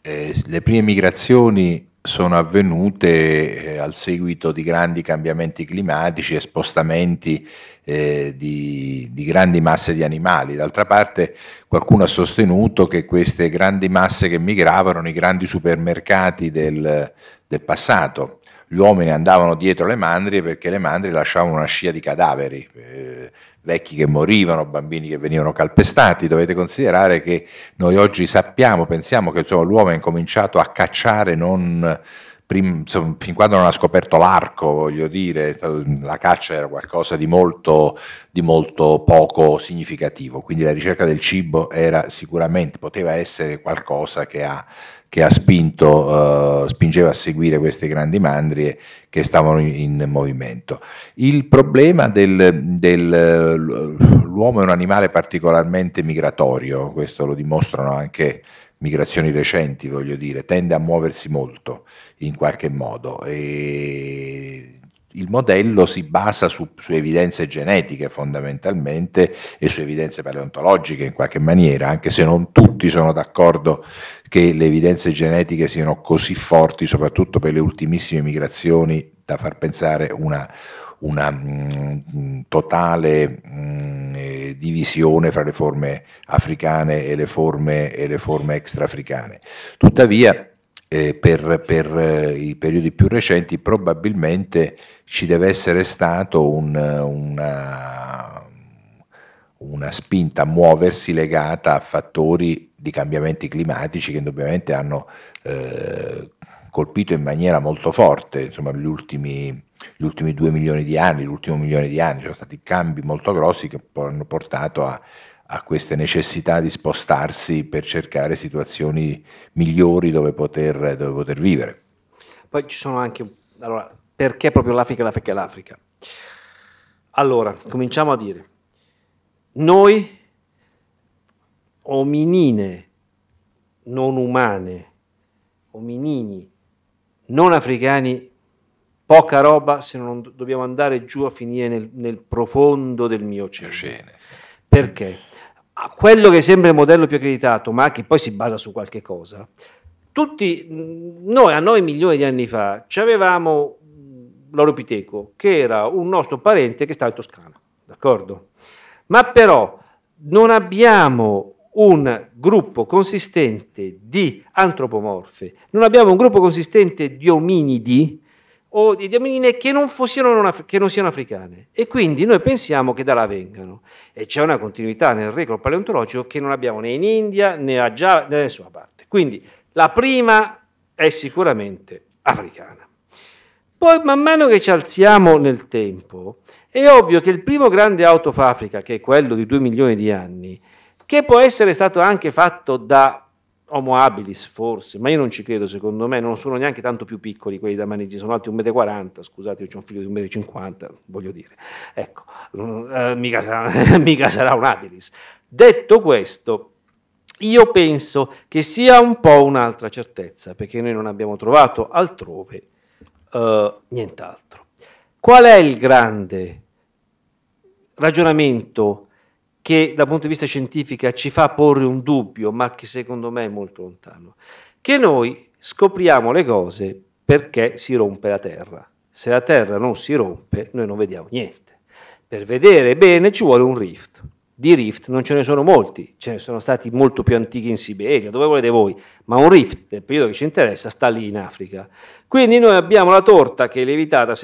[SPEAKER 1] eh, le prime migrazioni sono avvenute eh, al seguito di grandi cambiamenti climatici e spostamenti eh, di, di, grandi masse di animali. D'altra parte qualcuno ha sostenuto che queste grandi masse che migravano i grandi supermercati del, del passato. Gli uomini andavano dietro le mandrie perché le mandrie lasciavano una scia di cadaveri. Eh, vecchi che morivano, bambini che venivano calpestati, dovete considerare che noi oggi sappiamo, pensiamo che insomma, l'uomo ha incominciato a cacciare non fin quando non ha scoperto l'arco, voglio dire, la caccia era qualcosa di molto, di molto, poco significativo, quindi la ricerca del cibo era sicuramente, poteva essere qualcosa che ha che ha spinto, eh, spingeva a seguire queste grandi mandrie che stavano in, in movimento. Il problema dell'uomo è un animale particolarmente migratorio, questo lo dimostrano anche migrazioni recenti, voglio dire, tende a muoversi molto in qualche modo. E il modello si basa su, su, evidenze genetiche fondamentalmente e su evidenze paleontologiche in qualche maniera, anche se non tutti sono d'accordo che le evidenze genetiche siano così forti, soprattutto per le ultimissime migrazioni, da far pensare una, una mh, mm, mm, totale mh, mm, eh, divisione fra le forme africane e le forme, e le forme extrafricane. Tuttavia, eh, per, per, eh, i periodi più recenti probabilmente ci deve essere stata un, una, una, spinta a muoversi legata a fattori di cambiamenti climatici che indubbiamente hanno eh, colpito in maniera molto forte insomma, gli, ultimi, gli ultimi due milioni di anni, l'ultimo milione di anni, ci sono stati cambi molto grossi che hanno portato a a queste necessità di spostarsi per cercare situazioni migliori dove poter, dove poter vivere.
[SPEAKER 2] Poi ci sono anche, allora, perché proprio l'Africa, l'Africa, l'Africa? Allora, cominciamo a dire, noi ominine non umane, ominini non africani, poca roba se non dobbiamo andare giù a finire nel, nel profondo del mio Miocene. Perché? a quello che sembra il modello più accreditato, ma che poi si basa su qualche cosa, tutti mm, noi a 9 milioni di anni fa avevamo mm, l'oropiteco, che era un nostro parente che stava in Toscana, d'accordo? Ma però non abbiamo un gruppo consistente di antropomorfe, non abbiamo un gruppo consistente di ominidi o di diamine che non, non che non siano africane. E quindi noi pensiamo che da là vengano. E c'è una continuità nel record paleontologico che non abbiamo né in India né a Già, né da nessuna parte. Quindi la prima è sicuramente africana. Poi man mano che ci alziamo nel tempo, è ovvio che il primo grande autofafrica, che è quello di 2 milioni di anni, che può essere stato anche fatto da Homo habilis forse, ma io non ci credo, secondo me non sono neanche tanto più piccoli quelli da maneggi, sono alti 1,40 m, scusate, io ho un figlio di 1,50 m, voglio dire, ecco, eh, mica, sarà, mica sarà un habilis. Detto questo, io penso che sia un po' un'altra certezza, perché noi non abbiamo trovato altrove eh, nient'altro. Qual è il grande ragionamento che dal punto di vista scientifico ci fa porre un dubbio, ma che secondo me è molto lontano, che noi scopriamo le cose perché si rompe la Terra. Se la Terra non si rompe, noi non vediamo niente. Per vedere bene ci vuole un rift. Di rift non ce ne sono molti, ce ne sono stati molto più antichi in Siberia, dove volete voi, ma un rift del periodo che ci interessa sta lì in Africa. Quindi noi abbiamo la torta che è levitata,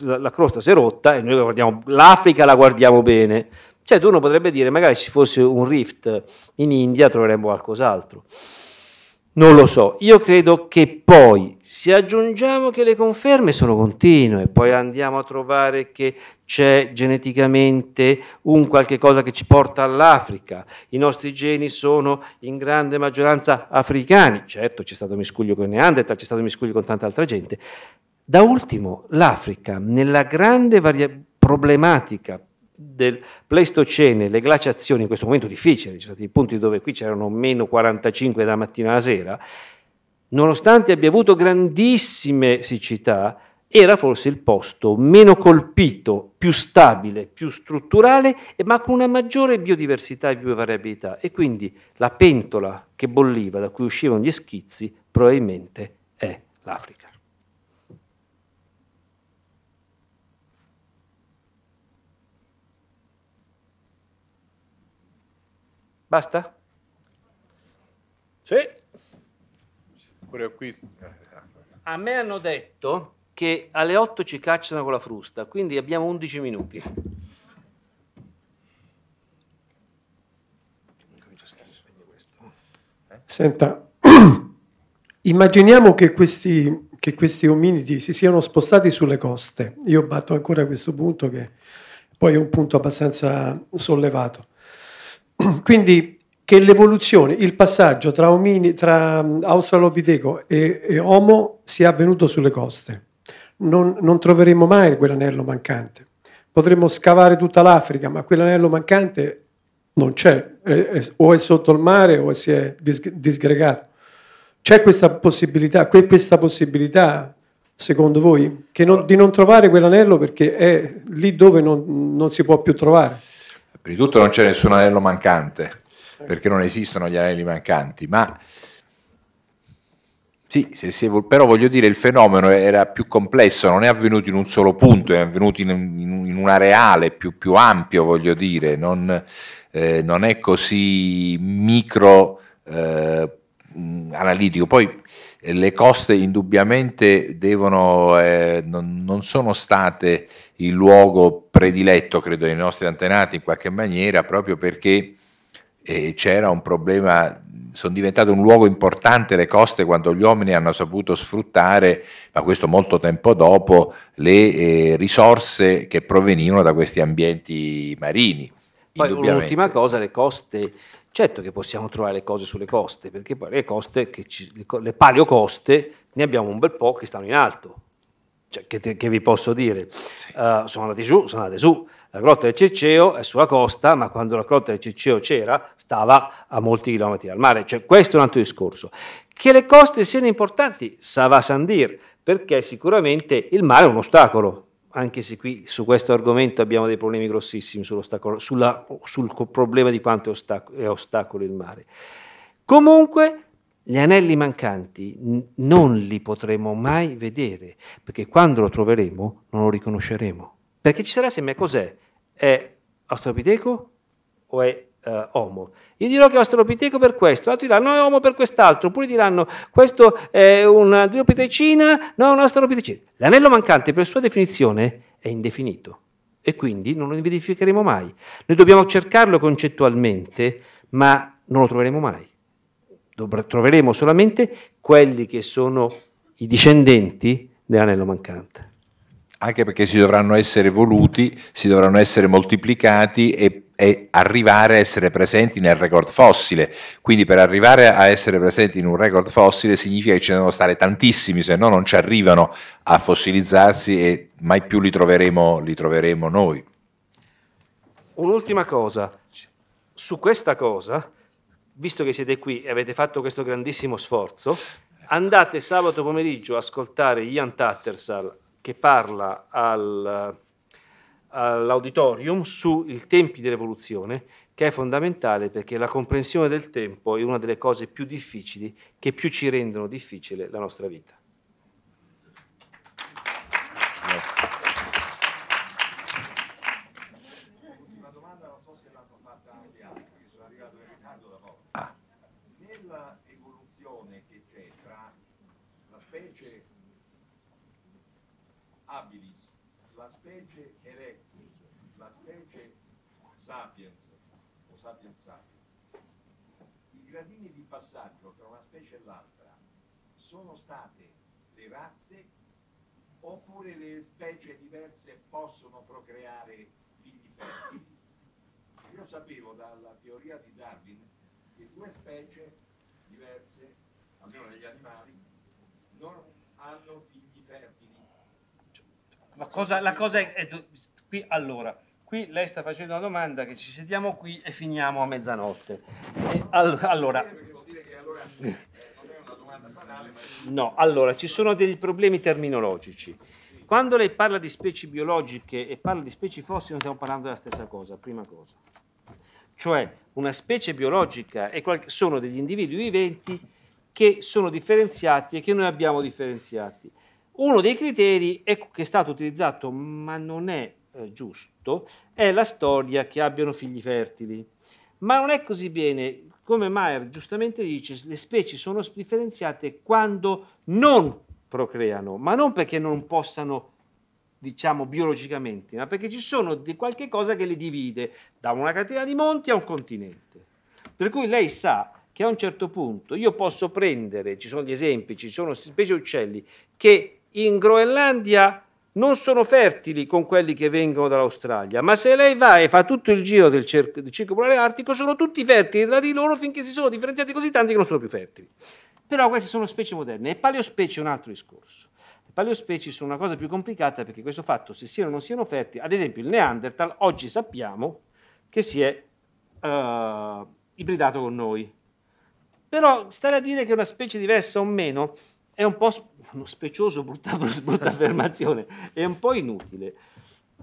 [SPEAKER 2] la crosta si è rotta e noi guardiamo, l'Africa la guardiamo bene, cioè, uno potrebbe dire, magari ci fosse un rift in India troveremmo qualcos'altro. Non lo so, io credo che poi, se aggiungiamo che le conferme sono continue, poi andiamo a trovare che c'è geneticamente un qualche cosa che ci porta all'Africa, i nostri geni sono in grande maggioranza africani, certo c'è stato miscuglio con Neanderthal, c'è stato miscuglio con tanta altra gente. Da ultimo, l'Africa, nella grande problematica del Pleistocene, le glaciazioni, in questo momento difficile, ci sono stati punti dove qui c'erano meno 45 da mattina alla sera, nonostante abbia avuto grandissime siccità, era forse il posto meno colpito, più stabile, più strutturale, ma con una maggiore biodiversità e più variabilità. E quindi la pentola che bolliva, da cui uscivano gli schizzi, probabilmente è l'Africa. Basta? Sì. Pure qui. A me hanno detto che alle 8 ci cacciano con la frusta, quindi abbiamo 11 minuti.
[SPEAKER 3] Senta, immaginiamo che questi, che questi ominidi si siano spostati sulle coste. Io batto ancora questo punto che poi è un punto abbastanza sollevato. Quindi che l'evoluzione, il passaggio tra, omini, tra mm, australopiteco e, e, Homo sia avvenuto sulle coste. Non, non troveremo mai quell'anello mancante. Potremmo scavare tutta l'Africa, ma quell'anello mancante non c'è, è, è, o è sotto il mare o si è dis, disgregato. C'è questa possibilità, questa possibilità secondo voi, non, di non trovare quell'anello perché è lì dove non, non si può più trovare?
[SPEAKER 1] Prima di tutto non c'è nessun anello mancante, perché non esistono gli anelli mancanti, ma sì, se si però voglio dire il fenomeno era più complesso, non è avvenuto in un solo punto, è avvenuto in, in, in un areale più, più, ampio, voglio dire, non, eh, non è così micro eh, analitico. Poi eh, le coste indubbiamente devono, eh, non, non, sono state il luogo prediletto, credo, dei nostri antenati in qualche maniera, proprio perché eh, c'era un problema, sono diventate un luogo importante le coste quando gli uomini hanno saputo sfruttare, ma questo molto tempo dopo, le eh, risorse che provenivano da questi ambienti marini. Poi un'ultima
[SPEAKER 2] cosa, le coste Certo che possiamo trovare le cose sulle coste, perché poi le coste, ci, le paleocoste, ne abbiamo un bel po' che stanno in alto. Cioè, che, te, che, vi posso dire? Sì. Uh, sono andate su, sono andate su. La grotta del Ceceo è sulla costa, ma quando la grotta del Ceceo c'era, stava a molti chilometri dal mare. Cioè, questo è un altro discorso. Che le coste siano importanti, sa va sandir, perché sicuramente il mare è un ostacolo anche se qui su questo argomento abbiamo dei problemi grossissimi sulla, sul problema di quanto è ostacolo, è ostacolo il mare. Comunque gli anelli mancanti non li potremo mai vedere, perché quando lo troveremo non lo riconosceremo. Perché ci sarà sempre cos'è? È australopiteco o è eh, homo. Io dirò che è australopiteco per questo, altri diranno no è homo per quest'altro, oppure diranno questo è una drilopitecina, no è un australopitecina. L'anello mancante per sua definizione è indefinito e quindi non lo verificheremo mai. Noi dobbiamo cercarlo concettualmente, ma non lo troveremo mai. Dobre, troveremo solamente quelli che sono i discendenti dell'anello mancante.
[SPEAKER 1] Anche perché si dovranno essere voluti, si dovranno essere moltiplicati e e arrivare a essere presenti nel record fossile. Quindi per arrivare a essere presenti in un record fossile significa che ci devono stare tantissimi, se no non ci arrivano a fossilizzarsi e mai più li troveremo, li troveremo noi.
[SPEAKER 2] Un'ultima cosa, su questa cosa, visto che siete qui e avete fatto questo grandissimo sforzo, andate sabato pomeriggio a ascoltare Ian Tattersall che parla al all'auditorium sui tempi dell'evoluzione, che è fondamentale perché la comprensione del tempo è una delle cose più difficili, che più ci rendono difficile la nostra vita.
[SPEAKER 1] sapiens o sapiens sapiens, i gradini di passaggio tra una specie e l'altra sono state le razze oppure le specie diverse possono procreare figli fertili? Io sapevo dalla teoria di Darwin che due specie diverse, almeno negli animali, non hanno figli fertili.
[SPEAKER 2] Ma cosa, la cosa è, è, qui allora Qui lei sta facendo la domanda che ci sediamo qui e finiamo a mezzanotte. All allora... No, allora ci sono dei problemi terminologici. Quando lei parla di specie biologiche e parla di specie fossili non stiamo parlando della stessa cosa, prima cosa. Cioè una specie biologica sono degli individui viventi che sono differenziati e che noi abbiamo differenziati. Uno dei criteri è, che è stato utilizzato, ma non è eh, giusto è la storia che abbiano figli fertili. Ma non è così bene, come Maier giustamente dice, le specie sono differenziate quando non procreano, ma non perché non possano diciamo biologicamente, ma perché ci sono di qualche cosa che le divide da una catena di monti a un continente. Per cui lei sa che a un certo punto io posso prendere, ci sono gli esempi, ci sono specie uccelli che in Groenlandia non sono fertili con quelli che vengono dall'Australia, ma se lei va e fa tutto il giro del, cer- del circo polare artico, sono tutti fertili tra di loro finché si sono differenziati così tanti che non sono più fertili. Però queste sono specie moderne e paleospecie è un altro discorso. Le paleospecie sono una cosa più complicata perché questo fatto, se siano o non siano fertili, ad esempio il Neanderthal oggi sappiamo che si è uh, ibridato con noi. Però stare a dire che è una specie diversa o meno è un po' uno specioso, brutta, brutta affermazione, è un po' inutile.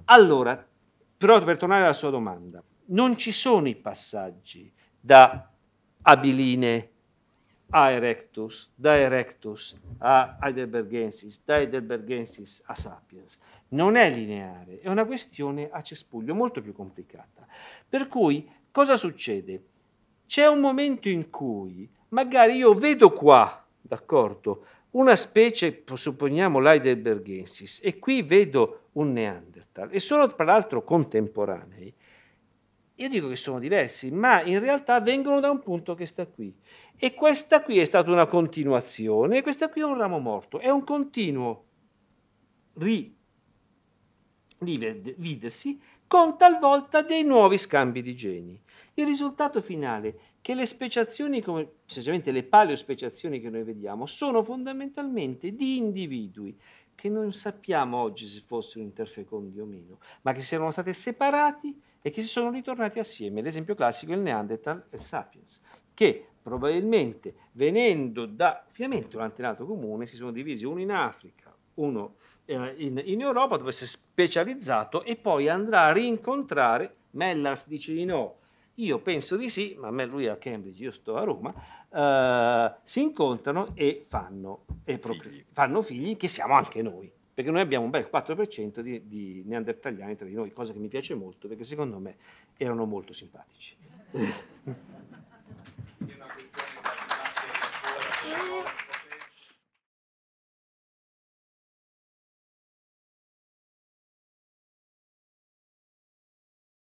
[SPEAKER 2] Allora, però per tornare alla sua domanda, non ci sono i passaggi da abiline a erectus, da erectus a heidelbergensis, da heidelbergensis a sapiens. Non è lineare, è una questione a cespuglio molto più complicata. Per cui cosa succede? C'è un momento in cui magari io vedo qua, d'accordo, una specie, supponiamo l'Heidelbergensis, e qui vedo un Neanderthal, e sono tra l'altro contemporanei, io dico che sono diversi, ma in realtà vengono da un punto che sta qui. E questa qui è stata una continuazione, e questa qui è un ramo morto, è un continuo rividersi con talvolta dei nuovi scambi di geni. Il risultato finale è che le speciazioni, come semplicemente le paleospeciazioni che noi vediamo, sono fondamentalmente di individui che non sappiamo oggi se fossero interfecondi o meno, ma che si erano stati separati e che si sono ritornati assieme. L'esempio classico è il Neanderthal e il Sapiens, che probabilmente venendo da finalmente un antenato comune si sono divisi uno in Africa, uno eh, in, in, Europa dove si è specializzato e poi andrà a rincontrare, Mellas dice di no, io penso di sì, ma a me lui è a Cambridge, io sto a Roma, uh, si incontrano e, fanno, e proprio, figli. fanno, figli. che siamo anche noi, perché noi abbiamo un bel 4% di, di neandertaliani tra di noi, cosa che mi piace molto perché secondo me erano molto simpatici.